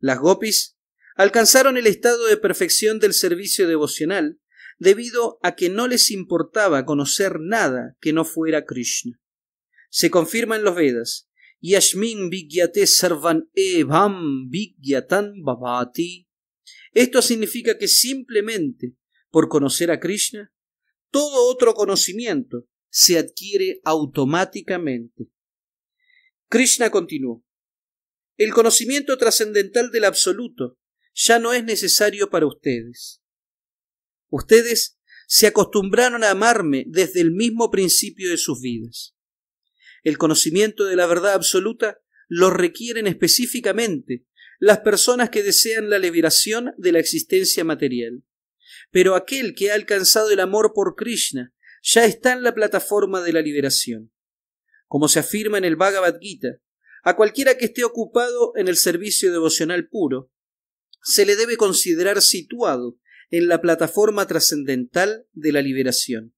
Las gopis alcanzaron el estado de perfección del servicio devocional debido a que no les importaba conocer nada que no fuera Krishna. Se confirma en los Vedas, yashmin Vigyate Sarvan Evam Vigyatan Babati. Esto significa que simplemente por conocer a Krishna, todo otro conocimiento se adquiere automáticamente. Krishna continuó, el conocimiento trascendental del absoluto ya no es necesario para ustedes. Ustedes se acostumbraron a amarme desde el mismo principio de sus vidas. El conocimiento de la verdad absoluta lo requieren específicamente las personas que desean la liberación de la existencia material. Pero aquel que ha alcanzado el amor por Krishna ya está en la plataforma de la liberación. Como se afirma en el Bhagavad Gita, a cualquiera que esté ocupado en el servicio devocional puro, se le debe considerar situado en la plataforma trascendental de la liberación.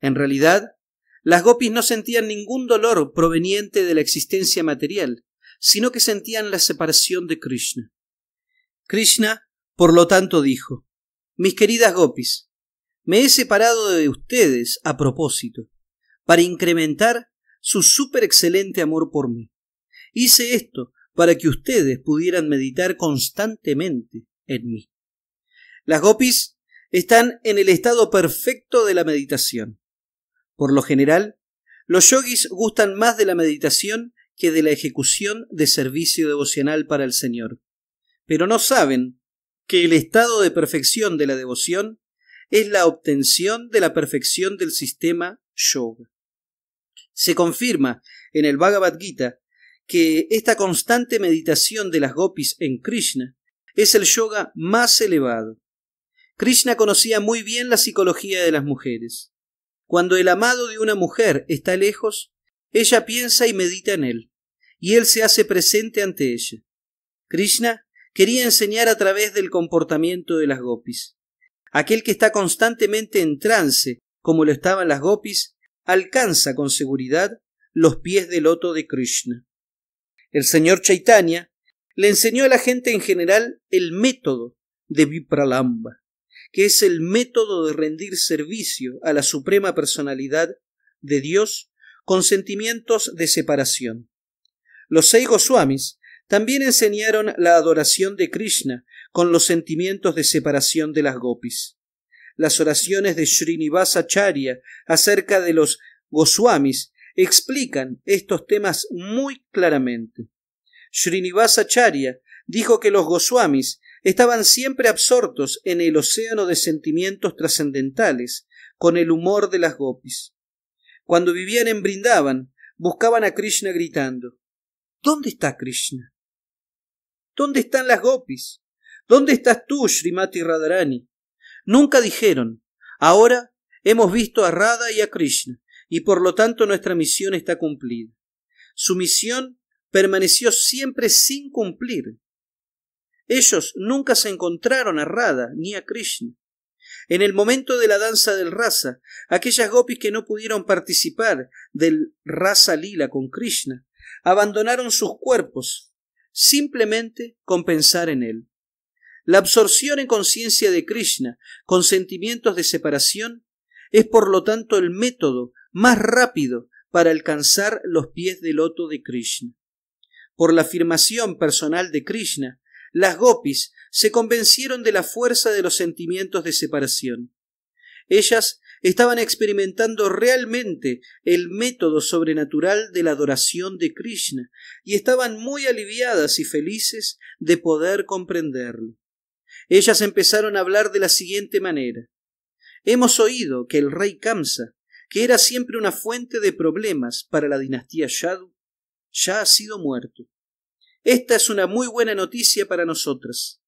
En realidad, las gopis no sentían ningún dolor proveniente de la existencia material, sino que sentían la separación de Krishna. Krishna, por lo tanto, dijo, Mis queridas gopis, me he separado de ustedes a propósito, para incrementar su súper excelente amor por mí. Hice esto para que ustedes pudieran meditar constantemente en mí. Las gopis están en el estado perfecto de la meditación. Por lo general, los yogis gustan más de la meditación de la ejecución de servicio devocional para el Señor. Pero no saben que el estado de perfección de la devoción es la obtención de la perfección del sistema yoga. Se confirma en el Bhagavad Gita que esta constante meditación de las gopis en Krishna es el yoga más elevado. Krishna conocía muy bien la psicología de las mujeres. Cuando el amado de una mujer está lejos, ella piensa y medita en él y él se hace presente ante ella. Krishna quería enseñar a través del comportamiento de las gopis. Aquel que está constantemente en trance, como lo estaban las gopis, alcanza con seguridad los pies del loto de Krishna. El señor Chaitanya le enseñó a la gente en general el método de Vipralamba, que es el método de rendir servicio a la suprema personalidad de Dios con sentimientos de separación. Los seis Goswamis también enseñaron la adoración de Krishna con los sentimientos de separación de las gopis. Las oraciones de Srinivasacharya acerca de los Goswamis explican estos temas muy claramente. Srinivasacharya dijo que los Goswamis estaban siempre absortos en el océano de sentimientos trascendentales, con el humor de las gopis. Cuando vivían en brindaban, buscaban a Krishna gritando ¿Dónde está Krishna? ¿Dónde están las gopis? ¿Dónde estás tú, Srimati Radharani? Nunca dijeron, ahora hemos visto a Radha y a Krishna, y por lo tanto nuestra misión está cumplida. Su misión permaneció siempre sin cumplir. Ellos nunca se encontraron a Radha ni a Krishna. En el momento de la danza del Rasa, aquellas gopis que no pudieron participar del rasa lila con Krishna abandonaron sus cuerpos simplemente con pensar en Él. La absorción en conciencia de Krishna con sentimientos de separación es por lo tanto el método más rápido para alcanzar los pies del loto de Krishna. Por la afirmación personal de Krishna, las gopis se convencieron de la fuerza de los sentimientos de separación. Ellas estaban experimentando realmente el método sobrenatural de la adoración de Krishna y estaban muy aliviadas y felices de poder comprenderlo. Ellas empezaron a hablar de la siguiente manera. Hemos oído que el rey Kamsa, que era siempre una fuente de problemas para la dinastía Yadu, ya ha sido muerto. Esta es una muy buena noticia para nosotras.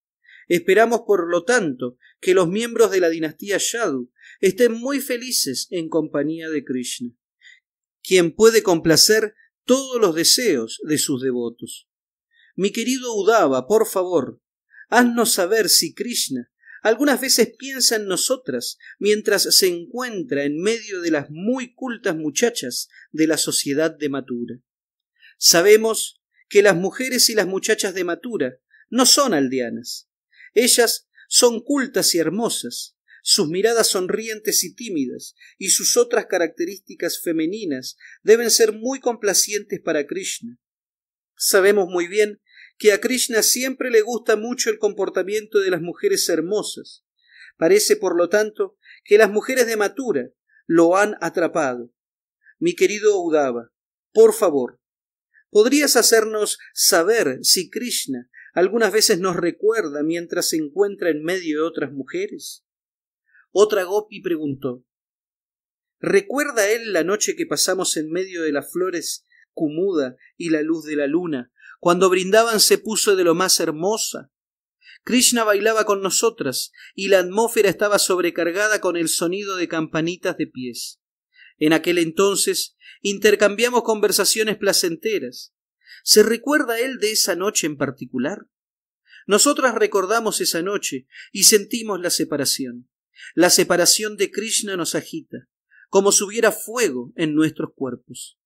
Esperamos, por lo tanto, que los miembros de la dinastía Yadu estén muy felices en compañía de Krishna, quien puede complacer todos los deseos de sus devotos. Mi querido Udava, por favor, haznos saber si Krishna algunas veces piensa en nosotras mientras se encuentra en medio de las muy cultas muchachas de la sociedad de Matura. Sabemos que las mujeres y las muchachas de Matura no son aldeanas, ellas son cultas y hermosas, sus miradas sonrientes y tímidas, y sus otras características femeninas deben ser muy complacientes para Krishna. Sabemos muy bien que a Krishna siempre le gusta mucho el comportamiento de las mujeres hermosas. Parece, por lo tanto, que las mujeres de Matura lo han atrapado. Mi querido Udava, por favor, ¿podrías hacernos saber si Krishna algunas veces nos recuerda mientras se encuentra en medio de otras mujeres. Otra Gopi preguntó ¿Recuerda él la noche que pasamos en medio de las flores cumuda y la luz de la luna, cuando brindaban se puso de lo más hermosa. Krishna bailaba con nosotras, y la atmósfera estaba sobrecargada con el sonido de campanitas de pies. En aquel entonces intercambiamos conversaciones placenteras. ¿Se recuerda él de esa noche en particular? Nosotras recordamos esa noche y sentimos la separación. La separación de Krishna nos agita, como si hubiera fuego en nuestros cuerpos.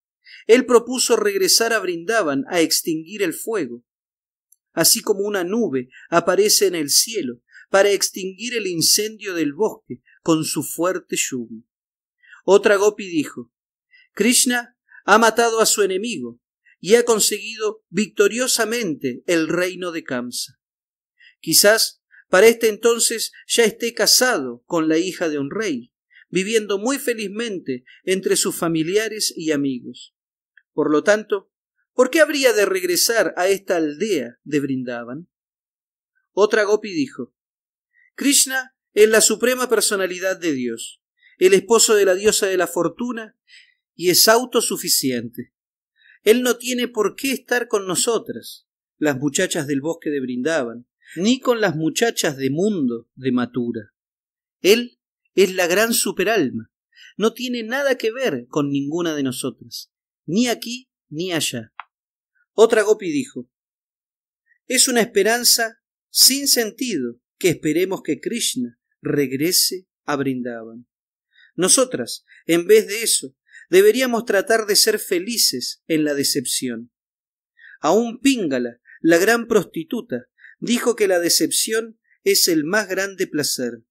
Él propuso regresar a Brindaban a extinguir el fuego, así como una nube aparece en el cielo para extinguir el incendio del bosque con su fuerte lluvia. Otra Gopi dijo, Krishna ha matado a su enemigo, y ha conseguido victoriosamente el reino de Kamsa. Quizás para este entonces ya esté casado con la hija de un rey, viviendo muy felizmente entre sus familiares y amigos. Por lo tanto, ¿por qué habría de regresar a esta aldea de Brindavan? Otra Gopi dijo, Krishna es la suprema personalidad de Dios, el esposo de la diosa de la fortuna, y es autosuficiente. Él no tiene por qué estar con nosotras, las muchachas del bosque de Brindaban, ni con las muchachas de mundo de Matura. Él es la gran superalma, no tiene nada que ver con ninguna de nosotras, ni aquí ni allá. Otra Gopi dijo, es una esperanza sin sentido que esperemos que Krishna regrese a Brindaban. Nosotras, en vez de eso, Deberíamos tratar de ser felices en la decepción. Aún Píngala, la gran prostituta, dijo que la decepción es el más grande placer.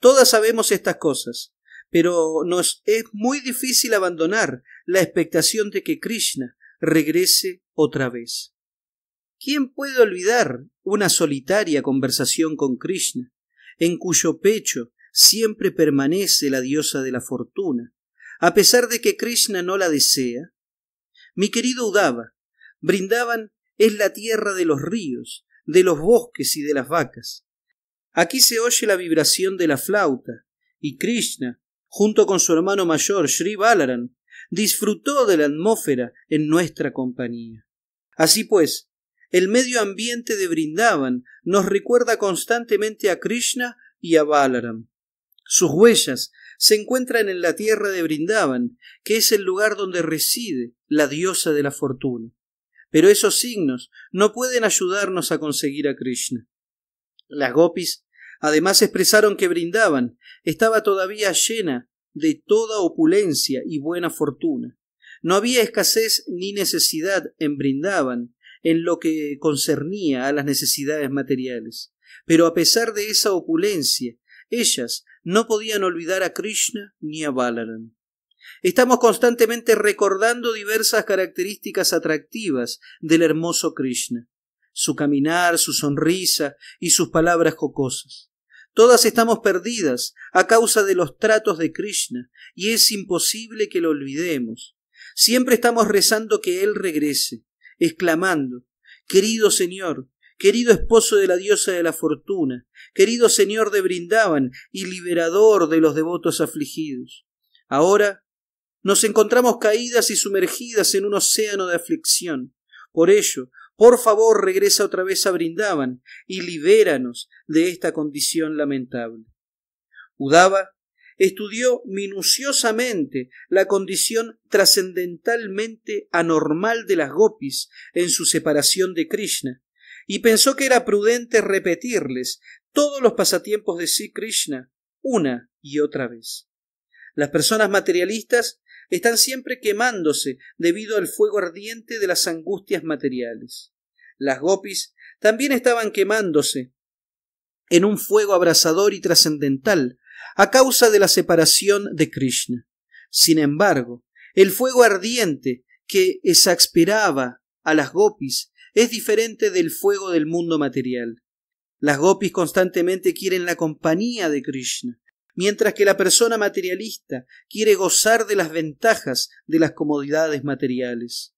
Todas sabemos estas cosas, pero nos es muy difícil abandonar la expectación de que Krishna regrese otra vez. ¿Quién puede olvidar una solitaria conversación con Krishna, en cuyo pecho siempre permanece la diosa de la fortuna, a pesar de que Krishna no la desea, mi querido Udava, brindaban es la tierra de los ríos, de los bosques y de las vacas. Aquí se oye la vibración de la flauta, y Krishna, junto con su hermano mayor Sri Balaran, disfrutó de la atmósfera en nuestra compañía. Así pues, el medio ambiente de Brindavan nos recuerda constantemente a Krishna y a Balaram. Sus huellas se encuentran en la tierra de Brindaban, que es el lugar donde reside la diosa de la fortuna. Pero esos signos no pueden ayudarnos a conseguir a Krishna. Las gopis además expresaron que Brindaban estaba todavía llena de toda opulencia y buena fortuna. No había escasez ni necesidad en Brindaban en lo que concernía a las necesidades materiales. Pero a pesar de esa opulencia, ellas no podían olvidar a Krishna ni a Balaram. Estamos constantemente recordando diversas características atractivas del hermoso Krishna, su caminar, su sonrisa y sus palabras jocosas. Todas estamos perdidas a causa de los tratos de Krishna y es imposible que lo olvidemos. Siempre estamos rezando que Él regrese, exclamando, Querido Señor, querido esposo de la diosa de la fortuna, querido señor de Brindaban y liberador de los devotos afligidos. Ahora nos encontramos caídas y sumergidas en un océano de aflicción. Por ello, por favor, regresa otra vez a Brindaban y libéranos de esta condición lamentable. Udava estudió minuciosamente la condición trascendentalmente anormal de las gopis en su separación de Krishna y pensó que era prudente repetirles todos los pasatiempos de Sri Krishna una y otra vez. Las personas materialistas están siempre quemándose debido al fuego ardiente de las angustias materiales. Las gopis también estaban quemándose en un fuego abrasador y trascendental a causa de la separación de Krishna. Sin embargo, el fuego ardiente que exasperaba a las gopis es diferente del fuego del mundo material. Las gopis constantemente quieren la compañía de Krishna, mientras que la persona materialista quiere gozar de las ventajas de las comodidades materiales.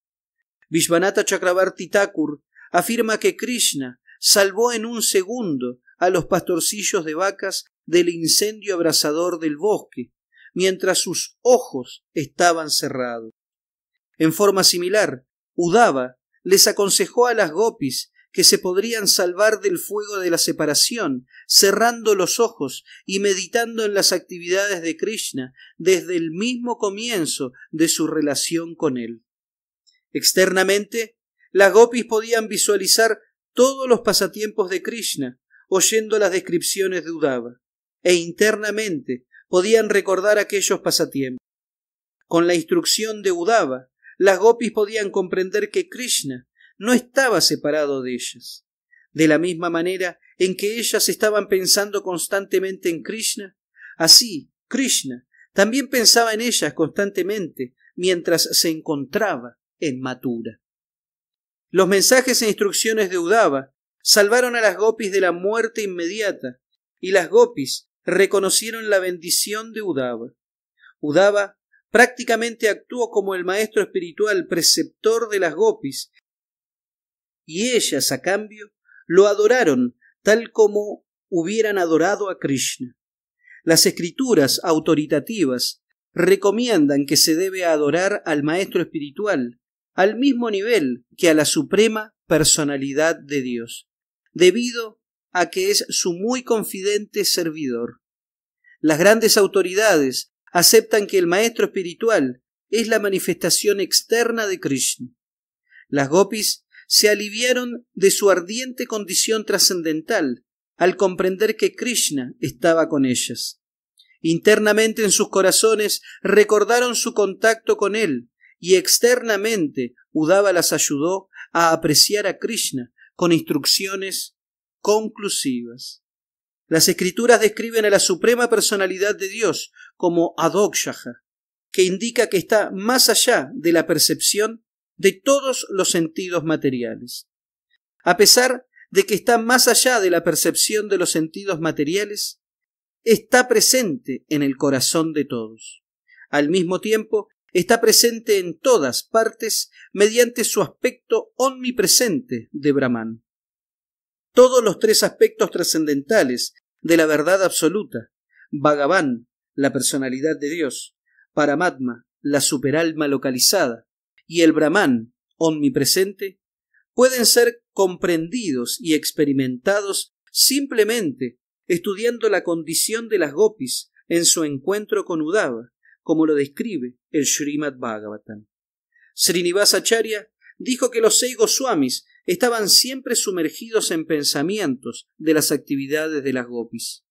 Vishvanatha Chakrabarti Thakur afirma que Krishna salvó en un segundo a los pastorcillos de vacas del incendio abrasador del bosque, mientras sus ojos estaban cerrados. En forma similar, Udava les aconsejó a las gopis que se podrían salvar del fuego de la separación, cerrando los ojos y meditando en las actividades de Krishna desde el mismo comienzo de su relación con él. Externamente, las gopis podían visualizar todos los pasatiempos de Krishna, oyendo las descripciones de Udava, e internamente podían recordar aquellos pasatiempos. Con la instrucción de Udava, las gopis podían comprender que Krishna no estaba separado de ellas. De la misma manera en que ellas estaban pensando constantemente en Krishna, así Krishna también pensaba en ellas constantemente mientras se encontraba en Matura. Los mensajes e instrucciones de Udava salvaron a las gopis de la muerte inmediata, y las gopis reconocieron la bendición de Udava. Udava prácticamente actuó como el maestro espiritual preceptor de las gopis, y ellas, a cambio, lo adoraron tal como hubieran adorado a Krishna. Las escrituras autoritativas recomiendan que se debe adorar al maestro espiritual al mismo nivel que a la suprema personalidad de Dios, debido a que es su muy confidente servidor. Las grandes autoridades aceptan que el maestro espiritual es la manifestación externa de Krishna. Las gopis se aliviaron de su ardiente condición trascendental al comprender que Krishna estaba con ellas. Internamente en sus corazones recordaron su contacto con él y externamente Udava las ayudó a apreciar a Krishna con instrucciones conclusivas. Las escrituras describen a la Suprema Personalidad de Dios como Adokshaha, que indica que está más allá de la percepción de todos los sentidos materiales. A pesar de que está más allá de la percepción de los sentidos materiales, está presente en el corazón de todos. Al mismo tiempo, está presente en todas partes mediante su aspecto omnipresente de Brahman. Todos los tres aspectos trascendentales de la verdad absoluta, Bhagavan, la personalidad de Dios, Paramatma, la superalma localizada, y el Brahman, omnipresente, pueden ser comprendidos y experimentados simplemente estudiando la condición de las gopis en su encuentro con Udava, como lo describe el Srimad Bhagavatam. Acharya dijo que los seis Goswamis estaban siempre sumergidos en pensamientos de las actividades de las gopis.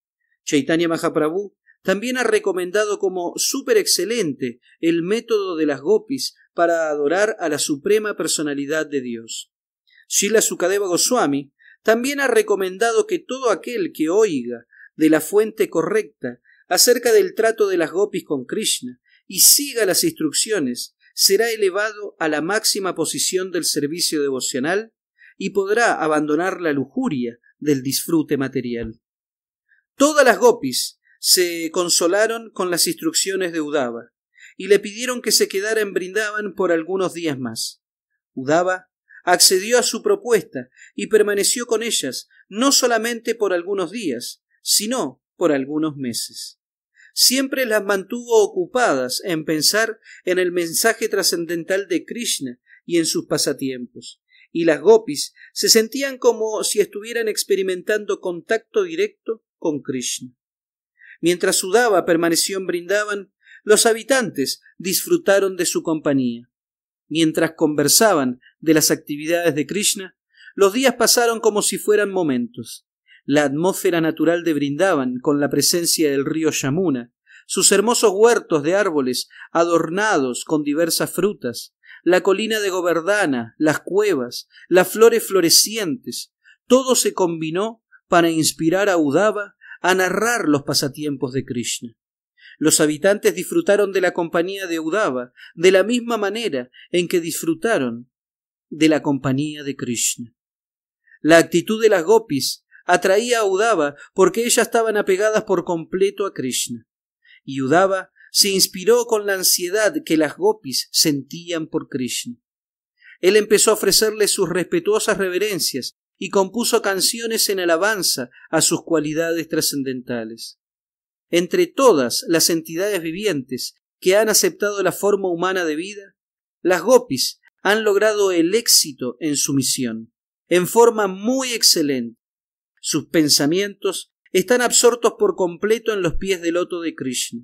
Chaitanya Mahaprabhu también ha recomendado como súper excelente el método de las gopis para adorar a la suprema personalidad de Dios. Shila Sukadeva Goswami también ha recomendado que todo aquel que oiga de la fuente correcta acerca del trato de las gopis con Krishna y siga las instrucciones será elevado a la máxima posición del servicio devocional y podrá abandonar la lujuria del disfrute material. Todas las gopis se consolaron con las instrucciones de Udaba y le pidieron que se quedara en Brindaban por algunos días más. Udaba accedió a su propuesta y permaneció con ellas no solamente por algunos días, sino por algunos meses. Siempre las mantuvo ocupadas en pensar en el mensaje trascendental de Krishna y en sus pasatiempos, y las gopis se sentían como si estuvieran experimentando contacto directo con Krishna. Mientras permaneció en brindaban, los habitantes disfrutaron de su compañía. Mientras conversaban de las actividades de Krishna, los días pasaron como si fueran momentos. La atmósfera natural de Brindaban, con la presencia del río Yamuna, sus hermosos huertos de árboles adornados con diversas frutas, la colina de Goberdana, las cuevas, las flores florecientes, todo se combinó para inspirar a Udava a narrar los pasatiempos de Krishna. Los habitantes disfrutaron de la compañía de Udava de la misma manera en que disfrutaron de la compañía de Krishna. La actitud de las gopis atraía a Udava porque ellas estaban apegadas por completo a Krishna. Y Udava se inspiró con la ansiedad que las gopis sentían por Krishna. Él empezó a ofrecerle sus respetuosas reverencias y compuso canciones en alabanza a sus cualidades trascendentales. Entre todas las entidades vivientes que han aceptado la forma humana de vida, las gopis han logrado el éxito en su misión, en forma muy excelente. Sus pensamientos están absortos por completo en los pies del loto de Krishna.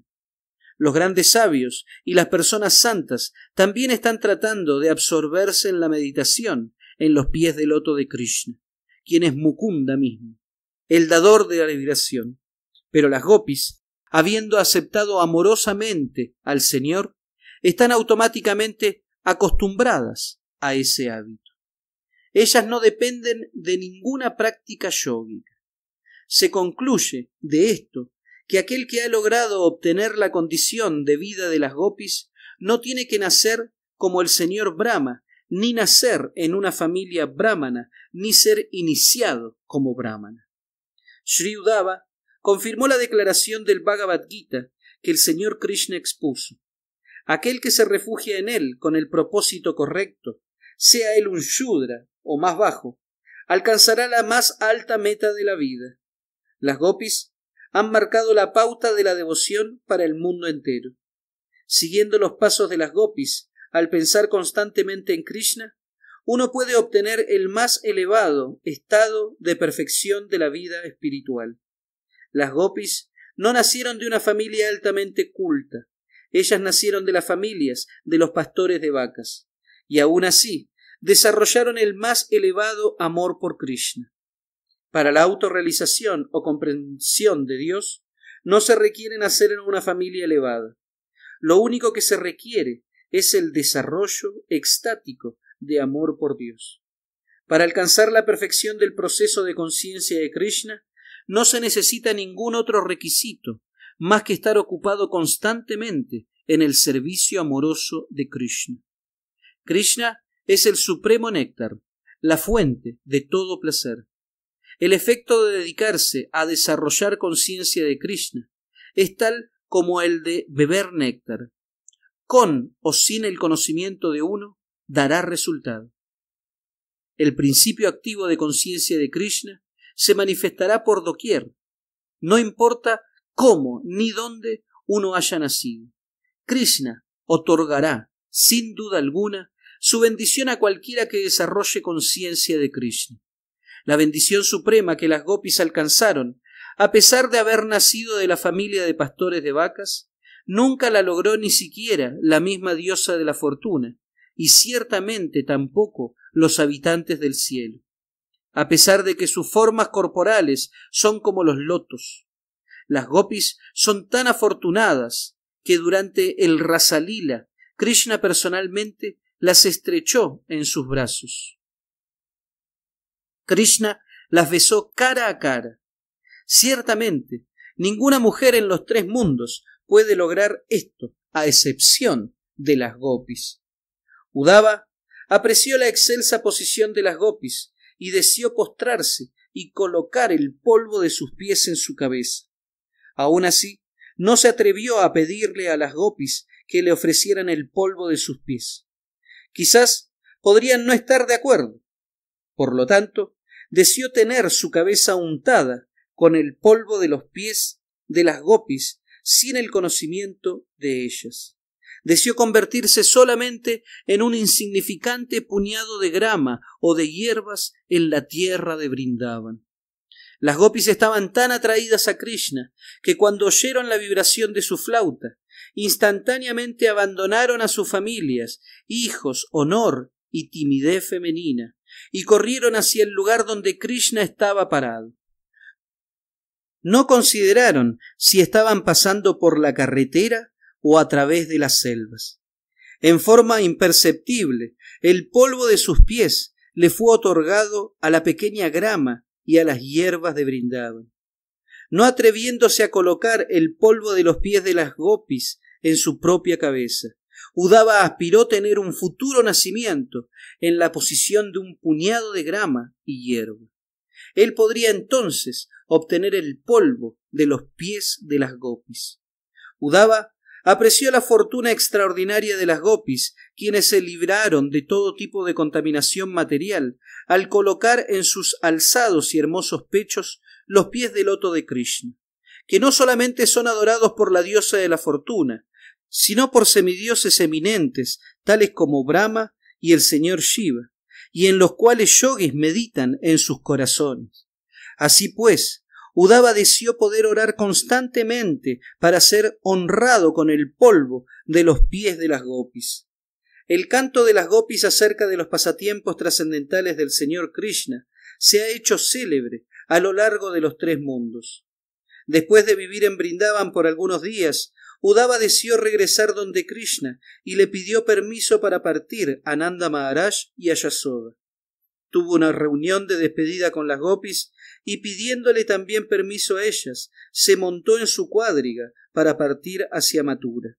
Los grandes sabios y las personas santas también están tratando de absorberse en la meditación en los pies del loto de Krishna quien es Mukunda mismo, el dador de la liberación. Pero las gopis, habiendo aceptado amorosamente al Señor, están automáticamente acostumbradas a ese hábito. Ellas no dependen de ninguna práctica yogica. Se concluye de esto que aquel que ha logrado obtener la condición de vida de las gopis no tiene que nacer como el señor Brahma ni nacer en una familia brahmana, ni ser iniciado como brahmana. Sri confirmó la declaración del Bhagavad Gita que el Señor Krishna expuso. Aquel que se refugia en él con el propósito correcto, sea él un Shudra o más bajo, alcanzará la más alta meta de la vida. Las gopis han marcado la pauta de la devoción para el mundo entero. Siguiendo los pasos de las gopis, al pensar constantemente en Krishna, uno puede obtener el más elevado estado de perfección de la vida espiritual. Las gopis no nacieron de una familia altamente culta, ellas nacieron de las familias de los pastores de vacas, y aún así desarrollaron el más elevado amor por Krishna. Para la autorrealización o comprensión de Dios, no se requiere nacer en una familia elevada. Lo único que se requiere es el desarrollo extático de amor por Dios. Para alcanzar la perfección del proceso de conciencia de Krishna, no se necesita ningún otro requisito más que estar ocupado constantemente en el servicio amoroso de Krishna. Krishna es el supremo néctar, la fuente de todo placer. El efecto de dedicarse a desarrollar conciencia de Krishna es tal como el de beber néctar, con o sin el conocimiento de uno, dará resultado. El principio activo de conciencia de Krishna se manifestará por doquier, no importa cómo ni dónde uno haya nacido. Krishna otorgará, sin duda alguna, su bendición a cualquiera que desarrolle conciencia de Krishna. La bendición suprema que las gopis alcanzaron, a pesar de haber nacido de la familia de pastores de vacas, nunca la logró ni siquiera la misma diosa de la fortuna, y ciertamente tampoco los habitantes del cielo, a pesar de que sus formas corporales son como los lotos. Las gopis son tan afortunadas que durante el Rasalila Krishna personalmente las estrechó en sus brazos. Krishna las besó cara a cara. Ciertamente, ninguna mujer en los tres mundos puede lograr esto, a excepción de las gopis. Udaba apreció la excelsa posición de las gopis y deseó postrarse y colocar el polvo de sus pies en su cabeza. Aun así, no se atrevió a pedirle a las gopis que le ofrecieran el polvo de sus pies. Quizás podrían no estar de acuerdo. Por lo tanto, deseó tener su cabeza untada con el polvo de los pies de las gopis sin el conocimiento de ellas. Deseó convertirse solamente en un insignificante puñado de grama o de hierbas en la tierra de Brindaban. Las gopis estaban tan atraídas a Krishna que cuando oyeron la vibración de su flauta, instantáneamente abandonaron a sus familias, hijos, honor y timidez femenina, y corrieron hacia el lugar donde Krishna estaba parado. No consideraron si estaban pasando por la carretera o a través de las selvas. En forma imperceptible, el polvo de sus pies le fue otorgado a la pequeña grama y a las hierbas de brindado. No atreviéndose a colocar el polvo de los pies de las gopis en su propia cabeza, Udaba aspiró tener un futuro nacimiento en la posición de un puñado de grama y hierba. Él podría entonces obtener el polvo de los pies de las gopis. Udava apreció la fortuna extraordinaria de las gopis, quienes se libraron de todo tipo de contaminación material al colocar en sus alzados y hermosos pechos los pies del loto de Krishna, que no solamente son adorados por la diosa de la fortuna, sino por semidioses eminentes, tales como Brahma y el señor Shiva, y en los cuales yogis meditan en sus corazones. Así pues, Udava deseó poder orar constantemente para ser honrado con el polvo de los pies de las gopis. El canto de las gopis acerca de los pasatiempos trascendentales del Señor Krishna se ha hecho célebre a lo largo de los tres mundos. Después de vivir en Brindavan por algunos días, Udaba deseó regresar donde Krishna y le pidió permiso para partir a Nanda Maharaj y a Yasoda. Tuvo una reunión de despedida con las gopis y pidiéndole también permiso a ellas, se montó en su cuadriga para partir hacia Mathura.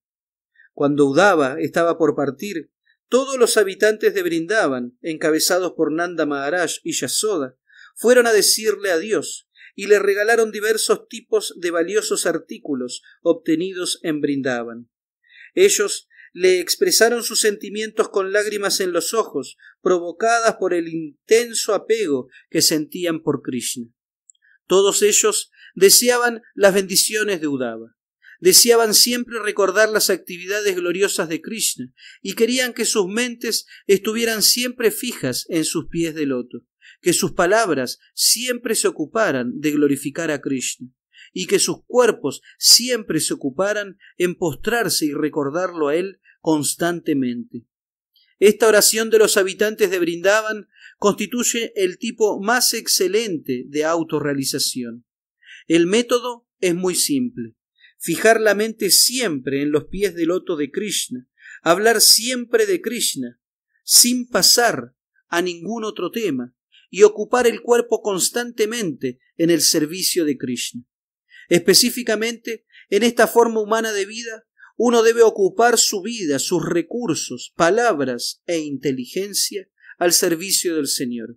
Cuando Udaba estaba por partir, todos los habitantes de Brindaban, encabezados por Nanda Maharaj y Yasoda, fueron a decirle adiós y le regalaron diversos tipos de valiosos artículos obtenidos en Brindaban. Ellos le expresaron sus sentimientos con lágrimas en los ojos, provocadas por el intenso apego que sentían por Krishna. Todos ellos deseaban las bendiciones de Udava, deseaban siempre recordar las actividades gloriosas de Krishna y querían que sus mentes estuvieran siempre fijas en sus pies de loto que sus palabras siempre se ocuparan de glorificar a Krishna, y que sus cuerpos siempre se ocuparan en postrarse y recordarlo a Él constantemente. Esta oración de los habitantes de Brindaban constituye el tipo más excelente de autorrealización. El método es muy simple. Fijar la mente siempre en los pies del loto de Krishna, hablar siempre de Krishna, sin pasar a ningún otro tema, y ocupar el cuerpo constantemente en el servicio de Krishna. Específicamente, en esta forma humana de vida, uno debe ocupar su vida, sus recursos, palabras e inteligencia al servicio del Señor.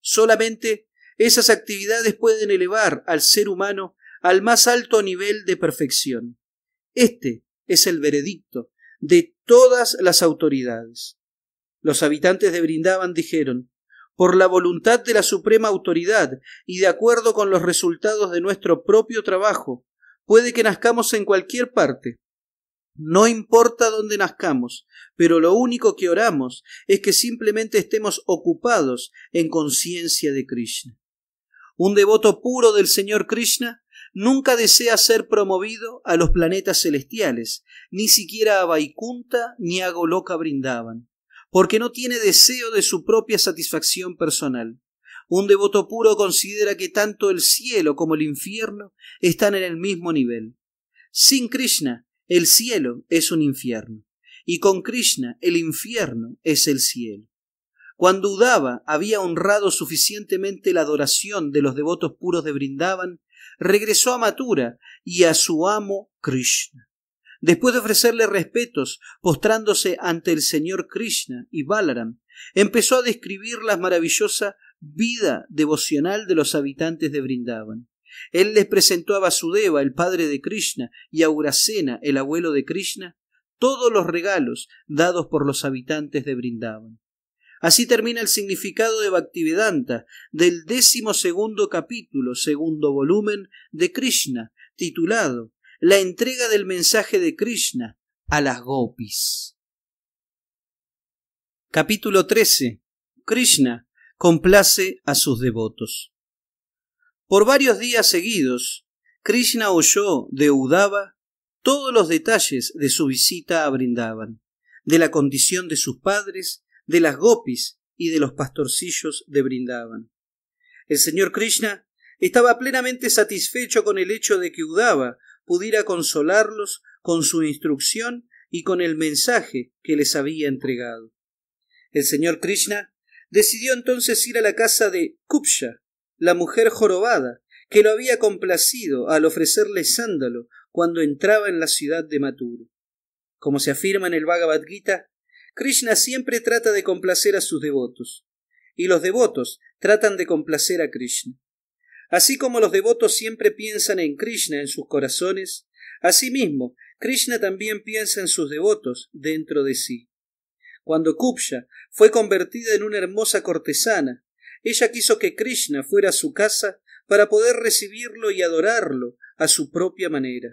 Solamente esas actividades pueden elevar al ser humano al más alto nivel de perfección. Este es el veredicto de todas las autoridades. Los habitantes de Brindaban dijeron por la voluntad de la Suprema Autoridad y de acuerdo con los resultados de nuestro propio trabajo. Puede que nazcamos en cualquier parte. No importa dónde nazcamos, pero lo único que oramos es que simplemente estemos ocupados en conciencia de Krishna. Un devoto puro del Señor Krishna nunca desea ser promovido a los planetas celestiales, ni siquiera a Vaikunta ni a Goloka brindaban porque no tiene deseo de su propia satisfacción personal. Un devoto puro considera que tanto el cielo como el infierno están en el mismo nivel. Sin Krishna, el cielo es un infierno, y con Krishna, el infierno es el cielo. Cuando Udava había honrado suficientemente la adoración de los devotos puros de brindaban, regresó a Mathura y a su amo Krishna. Después de ofrecerle respetos, postrándose ante el señor Krishna y Balaram, empezó a describir la maravillosa vida devocional de los habitantes de Vrindavan. Él les presentó a Vasudeva, el padre de Krishna, y a Urasena, el abuelo de Krishna, todos los regalos dados por los habitantes de Vrindavan. Así termina el significado de Bhaktivedanta del décimo segundo capítulo, segundo volumen de Krishna, titulado la entrega del mensaje de Krishna a las gopis. Capítulo 13. Krishna complace a sus devotos. Por varios días seguidos, Krishna oyó de Udava todos los detalles de su visita a Brindaban, de la condición de sus padres, de las gopis y de los pastorcillos de Brindaban. El señor Krishna estaba plenamente satisfecho con el hecho de que Udava pudiera consolarlos con su instrucción y con el mensaje que les había entregado. El señor Krishna decidió entonces ir a la casa de Kupsha, la mujer jorobada, que lo había complacido al ofrecerle sándalo cuando entraba en la ciudad de Mathura. Como se afirma en el Bhagavad Gita, Krishna siempre trata de complacer a sus devotos, y los devotos tratan de complacer a Krishna. Así como los devotos siempre piensan en Krishna en sus corazones, asimismo, Krishna también piensa en sus devotos dentro de sí. Cuando Kupsha fue convertida en una hermosa cortesana, ella quiso que Krishna fuera a su casa para poder recibirlo y adorarlo a su propia manera.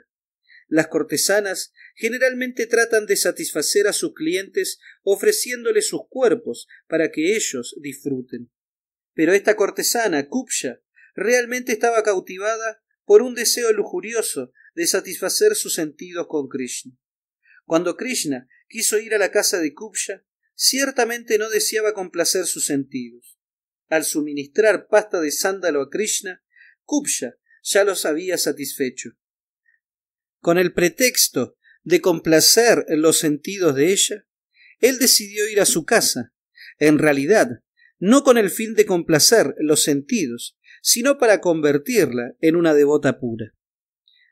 Las cortesanas generalmente tratan de satisfacer a sus clientes ofreciéndoles sus cuerpos para que ellos disfruten. Pero esta cortesana, Kupsha, realmente estaba cautivada por un deseo lujurioso de satisfacer sus sentidos con Krishna. Cuando Krishna quiso ir a la casa de Kupsha, ciertamente no deseaba complacer sus sentidos. Al suministrar pasta de sándalo a Krishna, Kupsha ya los había satisfecho. Con el pretexto de complacer los sentidos de ella, él decidió ir a su casa. En realidad, no con el fin de complacer los sentidos, sino para convertirla en una devota pura.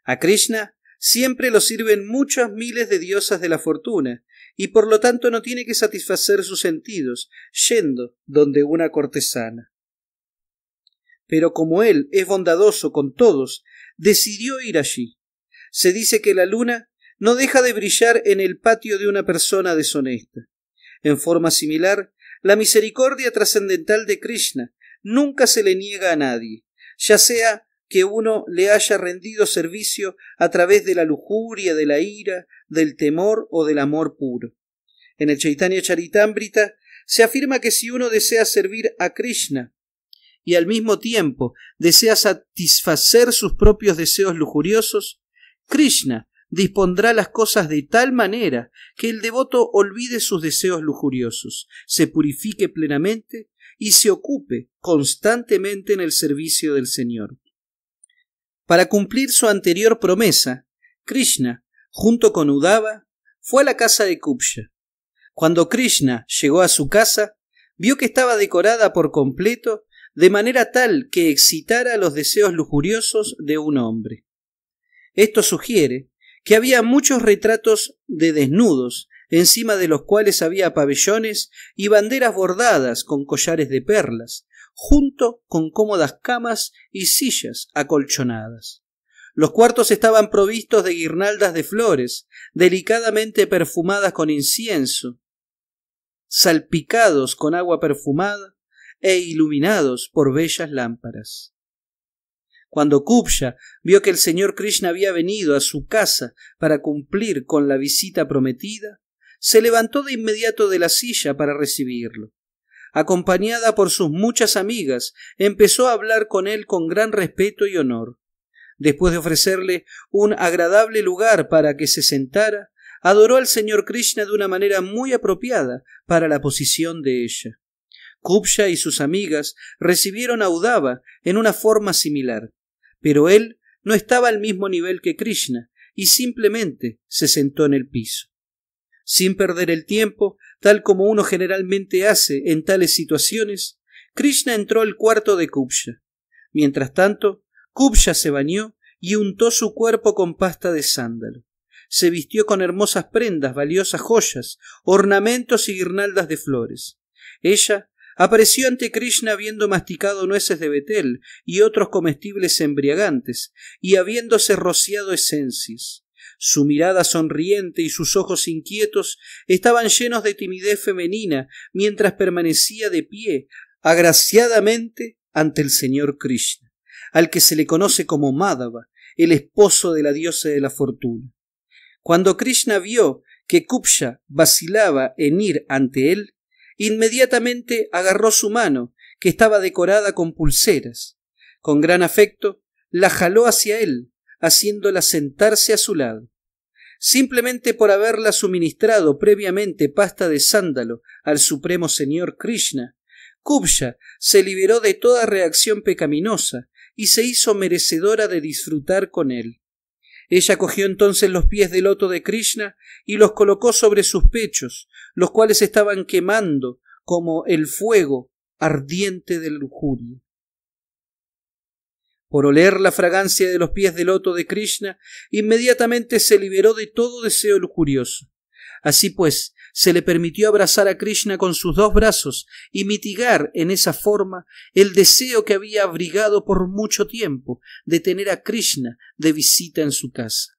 A Krishna siempre lo sirven muchos miles de diosas de la fortuna, y por lo tanto no tiene que satisfacer sus sentidos yendo donde una cortesana. Pero como él es bondadoso con todos, decidió ir allí. Se dice que la luna no deja de brillar en el patio de una persona deshonesta. En forma similar, la misericordia trascendental de Krishna nunca se le niega a nadie, ya sea que uno le haya rendido servicio a través de la lujuria, de la ira, del temor o del amor puro. En el Chaitanya Charitambrita se afirma que si uno desea servir a Krishna y al mismo tiempo desea satisfacer sus propios deseos lujuriosos, Krishna dispondrá las cosas de tal manera que el devoto olvide sus deseos lujuriosos, se purifique plenamente y se ocupe constantemente en el servicio del Señor. Para cumplir su anterior promesa, Krishna, junto con Udava, fue a la casa de Kupsha. Cuando Krishna llegó a su casa, vio que estaba decorada por completo de manera tal que excitara los deseos lujuriosos de un hombre. Esto sugiere que había muchos retratos de desnudos encima de los cuales había pabellones y banderas bordadas con collares de perlas, junto con cómodas camas y sillas acolchonadas. Los cuartos estaban provistos de guirnaldas de flores, delicadamente perfumadas con incienso, salpicados con agua perfumada e iluminados por bellas lámparas. Cuando Kupya vio que el señor Krishna había venido a su casa para cumplir con la visita prometida, se levantó de inmediato de la silla para recibirlo. Acompañada por sus muchas amigas, empezó a hablar con él con gran respeto y honor. Después de ofrecerle un agradable lugar para que se sentara, adoró al señor Krishna de una manera muy apropiada para la posición de ella. Kupsha y sus amigas recibieron a Udava en una forma similar, pero él no estaba al mismo nivel que Krishna y simplemente se sentó en el piso. Sin perder el tiempo, tal como uno generalmente hace en tales situaciones, Krishna entró al cuarto de Kupsha. Mientras tanto, Kupsha se bañó y untó su cuerpo con pasta de sándalo. Se vistió con hermosas prendas, valiosas joyas, ornamentos y guirnaldas de flores. Ella apareció ante Krishna habiendo masticado nueces de betel y otros comestibles embriagantes, y habiéndose rociado esencias. Su mirada sonriente y sus ojos inquietos estaban llenos de timidez femenina mientras permanecía de pie, agraciadamente, ante el señor Krishna, al que se le conoce como Madhava, el esposo de la diosa de la fortuna. Cuando Krishna vio que Kupsha vacilaba en ir ante él, inmediatamente agarró su mano, que estaba decorada con pulseras. Con gran afecto, la jaló hacia él, haciéndola sentarse a su lado. Simplemente por haberla suministrado previamente pasta de sándalo al Supremo Señor Krishna, Kubja se liberó de toda reacción pecaminosa y se hizo merecedora de disfrutar con él. Ella cogió entonces los pies del loto de Krishna y los colocó sobre sus pechos, los cuales estaban quemando como el fuego ardiente del lujurio. Por oler la fragancia de los pies del loto de Krishna, inmediatamente se liberó de todo deseo lujurioso. Así pues, se le permitió abrazar a Krishna con sus dos brazos y mitigar en esa forma el deseo que había abrigado por mucho tiempo de tener a Krishna de visita en su casa.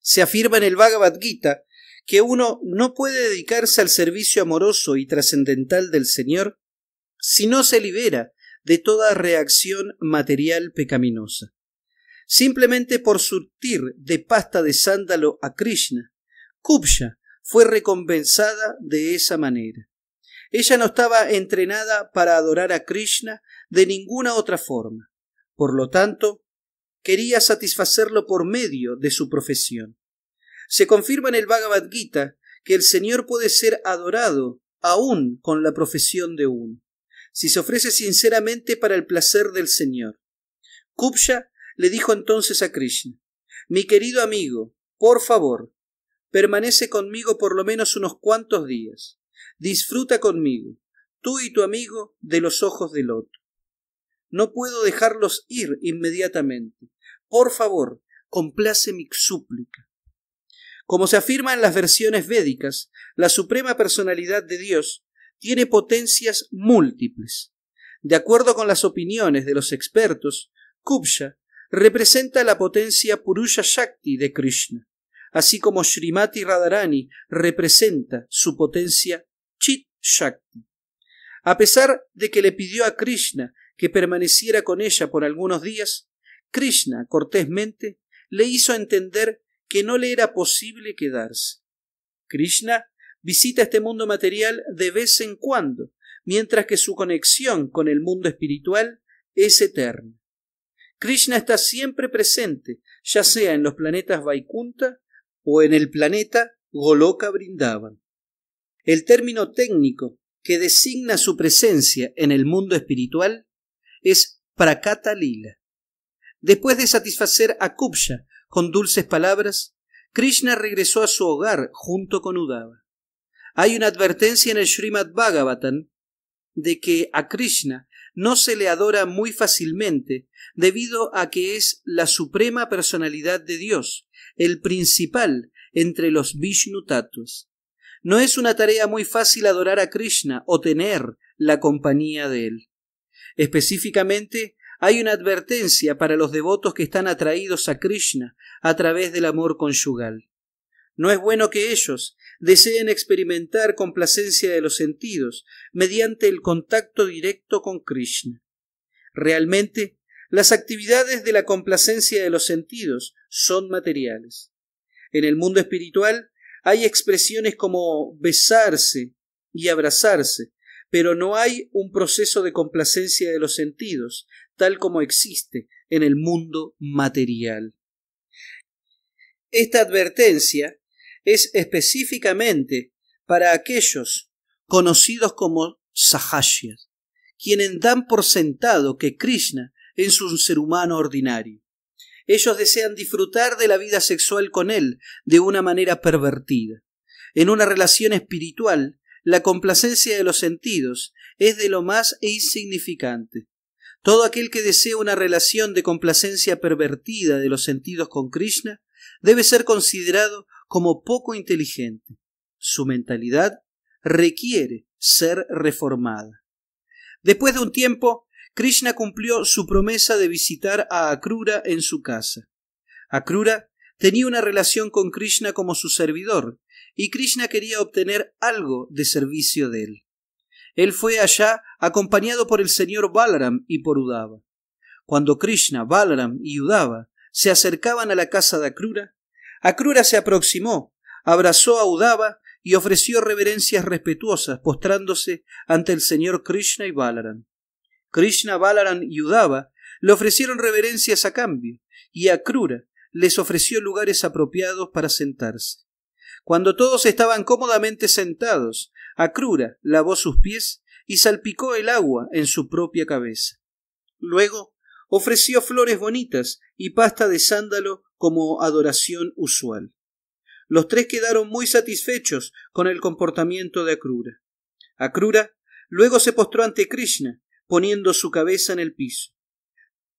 Se afirma en el Bhagavad Gita que uno no puede dedicarse al servicio amoroso y trascendental del Señor si no se libera de toda reacción material pecaminosa. Simplemente por surtir de pasta de sándalo a Krishna, Kupsha fue recompensada de esa manera. Ella no estaba entrenada para adorar a Krishna de ninguna otra forma. Por lo tanto, quería satisfacerlo por medio de su profesión. Se confirma en el Bhagavad Gita que el Señor puede ser adorado aún con la profesión de uno si se ofrece sinceramente para el placer del Señor. Kupsha le dijo entonces a Krishna, mi querido amigo, por favor, permanece conmigo por lo menos unos cuantos días. Disfruta conmigo, tú y tu amigo, de los ojos del otro. No puedo dejarlos ir inmediatamente. Por favor, complace mi súplica. Como se afirma en las versiones védicas, la Suprema Personalidad de Dios tiene potencias múltiples. De acuerdo con las opiniones de los expertos, Kubsha representa la potencia Purusha Shakti de Krishna, así como Srimati Radharani representa su potencia Chit Shakti. A pesar de que le pidió a Krishna que permaneciera con ella por algunos días, Krishna cortésmente le hizo entender que no le era posible quedarse. Krishna visita este mundo material de vez en cuando, mientras que su conexión con el mundo espiritual es eterna. Krishna está siempre presente, ya sea en los planetas Vaikunta o en el planeta Goloka Brindavan. El término técnico que designa su presencia en el mundo espiritual es Prakata Lila. Después de satisfacer a Kupsha con dulces palabras, Krishna regresó a su hogar junto con Udava. Hay una advertencia en el Srimad Bhagavatam de que a Krishna no se le adora muy fácilmente debido a que es la suprema personalidad de Dios, el principal entre los Vishnu No es una tarea muy fácil adorar a Krishna o tener la compañía de él. Específicamente, hay una advertencia para los devotos que están atraídos a Krishna a través del amor conyugal. No es bueno que ellos desean experimentar complacencia de los sentidos mediante el contacto directo con Krishna. Realmente, las actividades de la complacencia de los sentidos son materiales. En el mundo espiritual hay expresiones como besarse y abrazarse, pero no hay un proceso de complacencia de los sentidos, tal como existe en el mundo material. Esta advertencia es específicamente para aquellos conocidos como sahashyas, quienes dan por sentado que Krishna es un ser humano ordinario. Ellos desean disfrutar de la vida sexual con él de una manera pervertida. En una relación espiritual, la complacencia de los sentidos es de lo más insignificante. Todo aquel que desea una relación de complacencia pervertida de los sentidos con Krishna debe ser considerado como poco inteligente. Su mentalidad requiere ser reformada. Después de un tiempo, Krishna cumplió su promesa de visitar a Akrura en su casa. Akrura tenía una relación con Krishna como su servidor, y Krishna quería obtener algo de servicio de él. Él fue allá acompañado por el señor Balaram y por Udava. Cuando Krishna, Balaram y Udava se acercaban a la casa de Akrura, Acrura se aproximó, abrazó a Udava y ofreció reverencias respetuosas, postrándose ante el señor Krishna y Balaran. Krishna, Balaran y Udava le ofrecieron reverencias a cambio, y Akrura les ofreció lugares apropiados para sentarse. Cuando todos estaban cómodamente sentados, Akrura lavó sus pies y salpicó el agua en su propia cabeza. Luego ofreció flores bonitas y pasta de sándalo como adoración usual. Los tres quedaron muy satisfechos con el comportamiento de Akrura. Akrura luego se postró ante Krishna, poniendo su cabeza en el piso.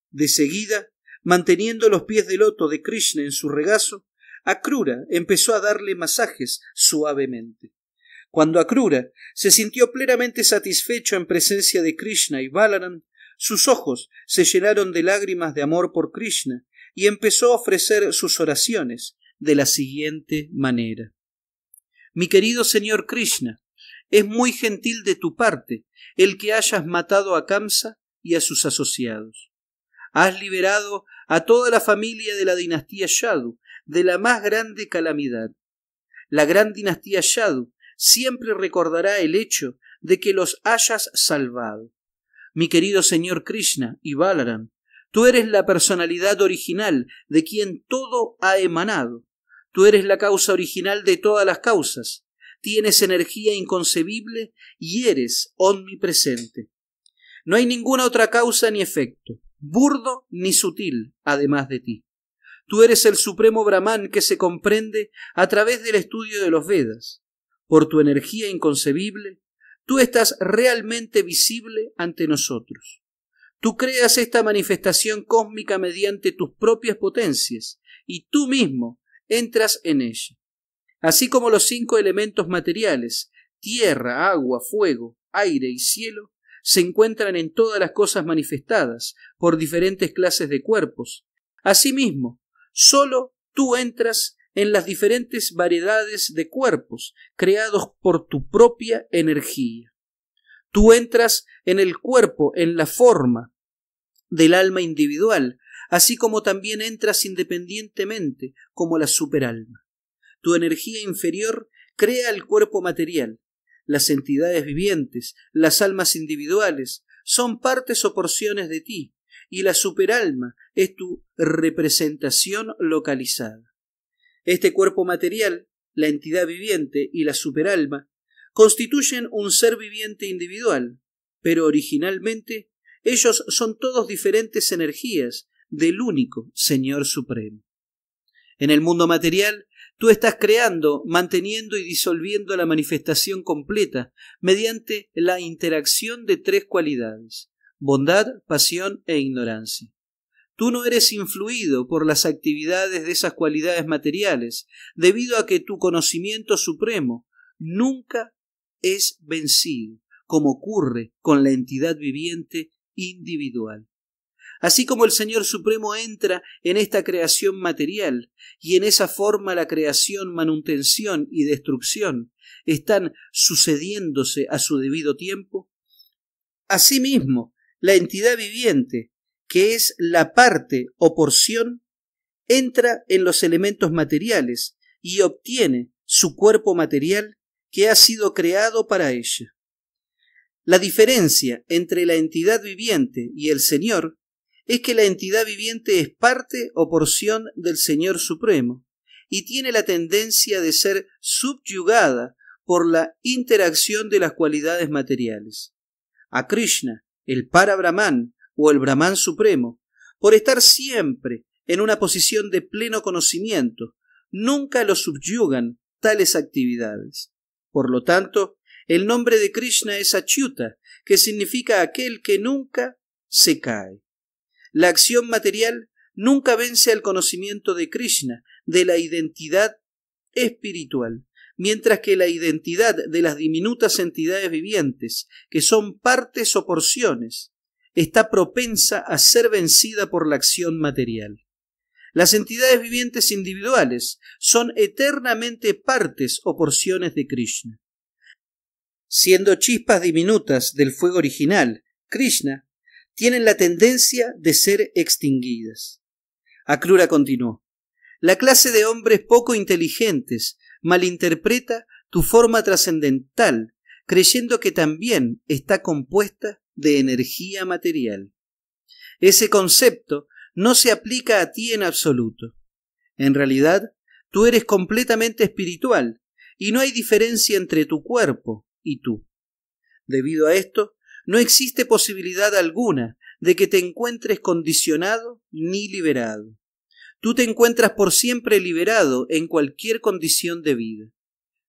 De seguida, manteniendo los pies de loto de Krishna en su regazo, Akrura empezó a darle masajes suavemente. Cuando Akrura se sintió plenamente satisfecho en presencia de Krishna y Balaram, sus ojos se llenaron de lágrimas de amor por Krishna y empezó a ofrecer sus oraciones de la siguiente manera. Mi querido señor Krishna, es muy gentil de tu parte el que hayas matado a Kamsa y a sus asociados. Has liberado a toda la familia de la dinastía Yadu de la más grande calamidad. La gran dinastía Yadu siempre recordará el hecho de que los hayas salvado. Mi querido señor Krishna y Balaram, Tú eres la personalidad original de quien todo ha emanado. Tú eres la causa original de todas las causas. Tienes energía inconcebible y eres omnipresente. No hay ninguna otra causa ni efecto, burdo ni sutil, además de ti. Tú eres el supremo Brahman que se comprende a través del estudio de los Vedas. Por tu energía inconcebible, tú estás realmente visible ante nosotros. Tú creas esta manifestación cósmica mediante tus propias potencias y tú mismo entras en ella. Así como los cinco elementos materiales, tierra, agua, fuego, aire y cielo, se encuentran en todas las cosas manifestadas por diferentes clases de cuerpos. Asimismo, solo tú entras en las diferentes variedades de cuerpos creados por tu propia energía. Tú entras en el cuerpo, en la forma del alma individual, así como también entras independientemente como la superalma. Tu energía inferior crea el cuerpo material. Las entidades vivientes, las almas individuales, son partes o porciones de ti, y la superalma es tu representación localizada. Este cuerpo material, la entidad viviente y la superalma constituyen un ser viviente individual, pero originalmente ellos son todos diferentes energías del único Señor Supremo. En el mundo material, tú estás creando, manteniendo y disolviendo la manifestación completa mediante la interacción de tres cualidades, bondad, pasión e ignorancia. Tú no eres influido por las actividades de esas cualidades materiales, debido a que tu conocimiento supremo nunca es vencido, como ocurre con la entidad viviente individual. Así como el Señor Supremo entra en esta creación material y en esa forma la creación, manutención y destrucción están sucediéndose a su debido tiempo, asimismo la entidad viviente, que es la parte o porción, entra en los elementos materiales y obtiene su cuerpo material que ha sido creado para ella. La diferencia entre la entidad viviente y el Señor es que la entidad viviente es parte o porción del Señor Supremo y tiene la tendencia de ser subyugada por la interacción de las cualidades materiales. A Krishna, el para Brahman o el Brahman Supremo, por estar siempre en una posición de pleno conocimiento, nunca lo subyugan tales actividades. Por lo tanto, el nombre de Krishna es Achyuta, que significa aquel que nunca se cae. La acción material nunca vence al conocimiento de Krishna, de la identidad espiritual, mientras que la identidad de las diminutas entidades vivientes, que son partes o porciones, está propensa a ser vencida por la acción material. Las entidades vivientes individuales son eternamente partes o porciones de Krishna. Siendo chispas diminutas del fuego original, Krishna, tienen la tendencia de ser extinguidas. Akrura continuó. La clase de hombres poco inteligentes malinterpreta tu forma trascendental, creyendo que también está compuesta de energía material. Ese concepto no se aplica a ti en absoluto. En realidad, tú eres completamente espiritual y no hay diferencia entre tu cuerpo y tú. Debido a esto, no existe posibilidad alguna de que te encuentres condicionado ni liberado. Tú te encuentras por siempre liberado en cualquier condición de vida.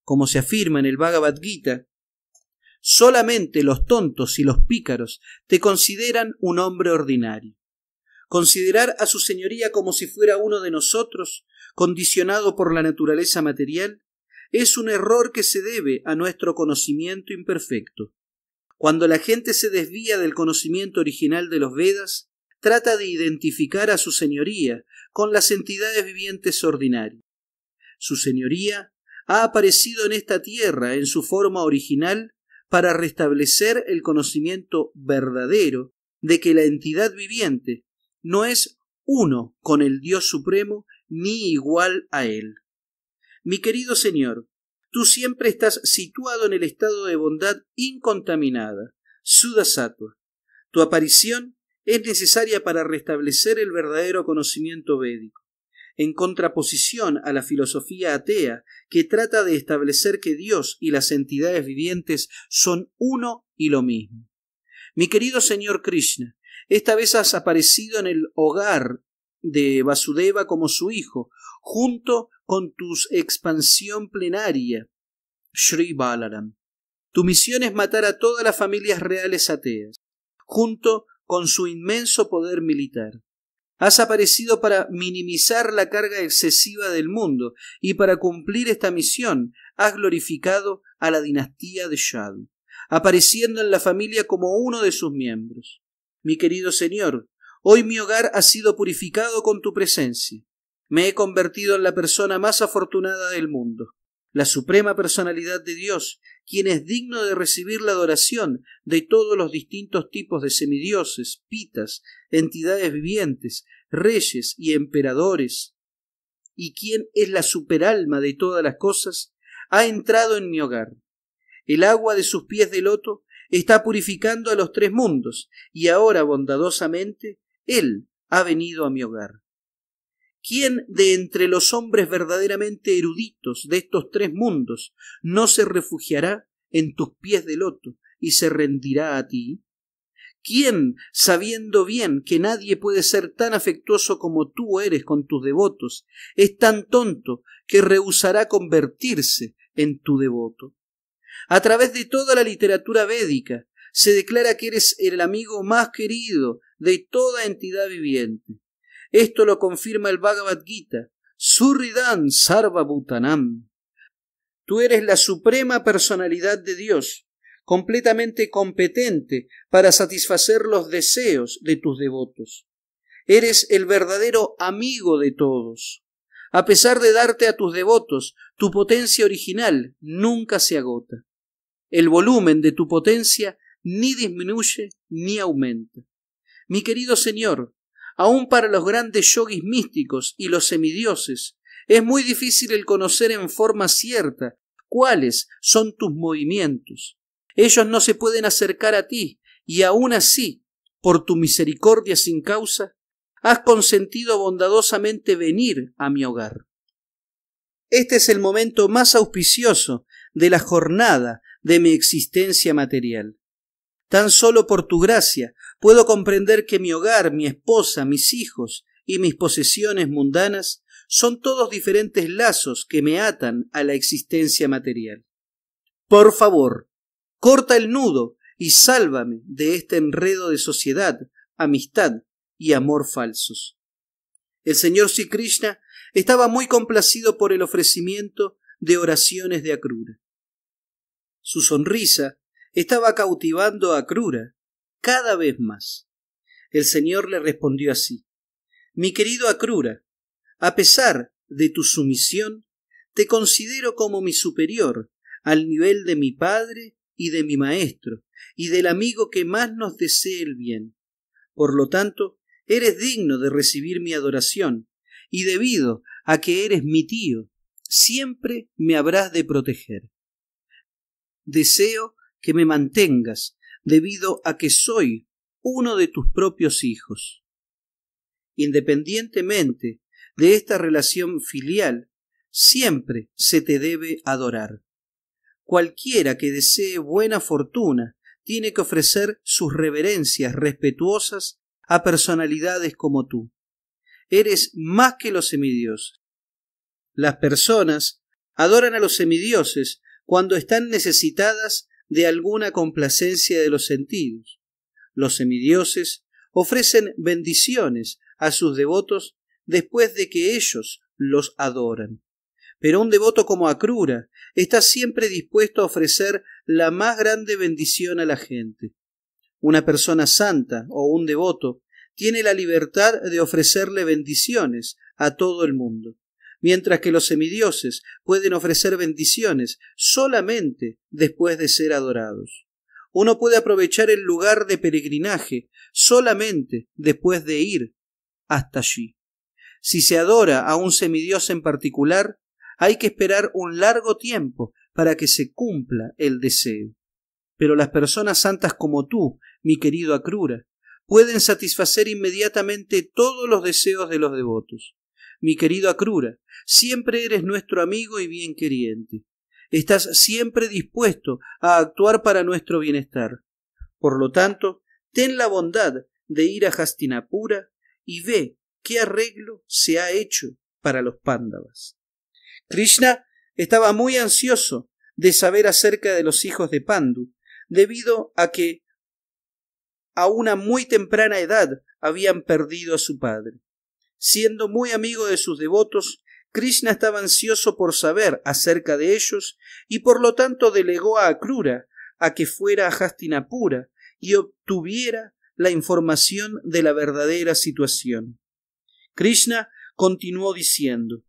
Como se afirma en el Bhagavad Gita, solamente los tontos y los pícaros te consideran un hombre ordinario considerar a su señoría como si fuera uno de nosotros, condicionado por la naturaleza material, es un error que se debe a nuestro conocimiento imperfecto. Cuando la gente se desvía del conocimiento original de los Vedas, trata de identificar a su señoría con las entidades vivientes ordinarias. Su señoría ha aparecido en esta tierra en su forma original para restablecer el conocimiento verdadero de que la entidad viviente no es uno con el Dios Supremo ni igual a Él. Mi querido Señor, tú siempre estás situado en el estado de bondad incontaminada, Suda Tu aparición es necesaria para restablecer el verdadero conocimiento védico, en contraposición a la filosofía atea que trata de establecer que Dios y las entidades vivientes son uno y lo mismo. Mi querido Señor Krishna, esta vez has aparecido en el hogar de Vasudeva como su hijo, junto con tu expansión plenaria, Sri Balaram. Tu misión es matar a todas las familias reales ateas, junto con su inmenso poder militar. Has aparecido para minimizar la carga excesiva del mundo y para cumplir esta misión has glorificado a la dinastía de Shad, apareciendo en la familia como uno de sus miembros. Mi querido Señor, hoy mi hogar ha sido purificado con tu presencia. Me he convertido en la persona más afortunada del mundo, la suprema personalidad de Dios, quien es digno de recibir la adoración de todos los distintos tipos de semidioses, pitas, entidades vivientes, reyes y emperadores, y quien es la superalma de todas las cosas, ha entrado en mi hogar. El agua de sus pies de loto está purificando a los tres mundos, y ahora bondadosamente Él ha venido a mi hogar. ¿Quién de entre los hombres verdaderamente eruditos de estos tres mundos no se refugiará en tus pies de loto y se rendirá a ti? ¿Quién, sabiendo bien que nadie puede ser tan afectuoso como tú eres con tus devotos, es tan tonto que rehusará convertirse en tu devoto? A través de toda la literatura védica se declara que eres el amigo más querido de toda entidad viviente. Esto lo confirma el Bhagavad Gita, Surridan Sarva Tú eres la suprema personalidad de Dios, completamente competente para satisfacer los deseos de tus devotos. Eres el verdadero amigo de todos. A pesar de darte a tus devotos tu potencia original nunca se agota. El volumen de tu potencia ni disminuye ni aumenta. Mi querido Señor, aun para los grandes yogis místicos y los semidioses, es muy difícil el conocer en forma cierta cuáles son tus movimientos. Ellos no se pueden acercar a ti, y aun así, por tu misericordia sin causa, has consentido bondadosamente venir a mi hogar. Este es el momento más auspicioso de la jornada de mi existencia material. Tan solo por tu gracia puedo comprender que mi hogar, mi esposa, mis hijos y mis posesiones mundanas son todos diferentes lazos que me atan a la existencia material. Por favor, corta el nudo y sálvame de este enredo de sociedad, amistad y amor falsos. El Señor Sri Krishna estaba muy complacido por el ofrecimiento de oraciones de Acrura. Su sonrisa estaba cautivando a Acrura cada vez más. El Señor le respondió así Mi querido Acrura, a pesar de tu sumisión, te considero como mi superior, al nivel de mi padre y de mi maestro, y del amigo que más nos desee el bien. Por lo tanto, eres digno de recibir mi adoración, y debido a que eres mi tío, siempre me habrás de proteger. Deseo que me mantengas, debido a que soy uno de tus propios hijos. Independientemente de esta relación filial, siempre se te debe adorar. Cualquiera que desee buena fortuna tiene que ofrecer sus reverencias respetuosas a personalidades como tú eres más que los semidioses. Las personas adoran a los semidioses cuando están necesitadas de alguna complacencia de los sentidos. Los semidioses ofrecen bendiciones a sus devotos después de que ellos los adoran. Pero un devoto como Acrura está siempre dispuesto a ofrecer la más grande bendición a la gente. Una persona santa o un devoto tiene la libertad de ofrecerle bendiciones a todo el mundo, mientras que los semidioses pueden ofrecer bendiciones solamente después de ser adorados. Uno puede aprovechar el lugar de peregrinaje solamente después de ir hasta allí. Si se adora a un semidios en particular, hay que esperar un largo tiempo para que se cumpla el deseo. Pero las personas santas como tú, mi querido Acrura, pueden satisfacer inmediatamente todos los deseos de los devotos. Mi querido Acrura, siempre eres nuestro amigo y bien queriente. Estás siempre dispuesto a actuar para nuestro bienestar. Por lo tanto, ten la bondad de ir a Hastinapura y ve qué arreglo se ha hecho para los pándavas. Krishna estaba muy ansioso de saber acerca de los hijos de Pandu, debido a que a una muy temprana edad habían perdido a su padre. Siendo muy amigo de sus devotos, Krishna estaba ansioso por saber acerca de ellos y por lo tanto delegó a Akrura a que fuera a Hastinapura y obtuviera la información de la verdadera situación. Krishna continuó diciendo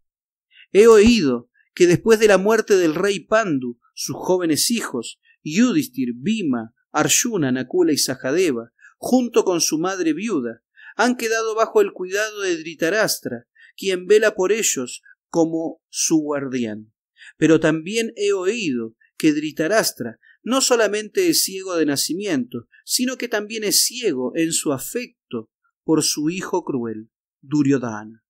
He oído que después de la muerte del rey Pandu, sus jóvenes hijos, Yudhisthir, Bhima, Arjuna, Nakula y Sahadeva, junto con su madre viuda, han quedado bajo el cuidado de Dritarastra, quien vela por ellos como su guardián. Pero también he oído que Dritarastra no solamente es ciego de nacimiento, sino que también es ciego en su afecto por su hijo cruel, Duryodhana.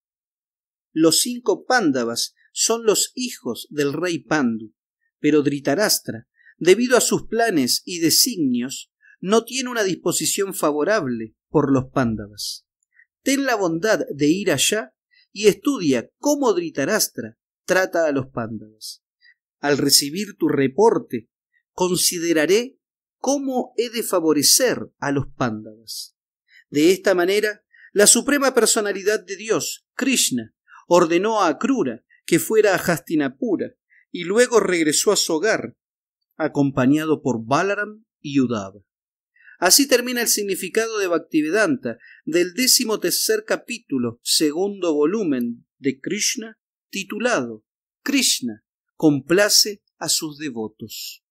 Los cinco Pándavas son los hijos del rey Pandu, pero Dritarastra, debido a sus planes y designios, no tiene una disposición favorable por los pándavas. Ten la bondad de ir allá y estudia cómo Dritarastra trata a los pándavas. Al recibir tu reporte, consideraré cómo he de favorecer a los pándavas. De esta manera, la suprema personalidad de Dios, Krishna, ordenó a Akrura que fuera a Hastinapura y luego regresó a su hogar, acompañado por Balaram y Udava. Así termina el significado de Bhaktivedanta del décimo tercer capítulo, segundo volumen de Krishna, titulado Krishna complace a sus devotos.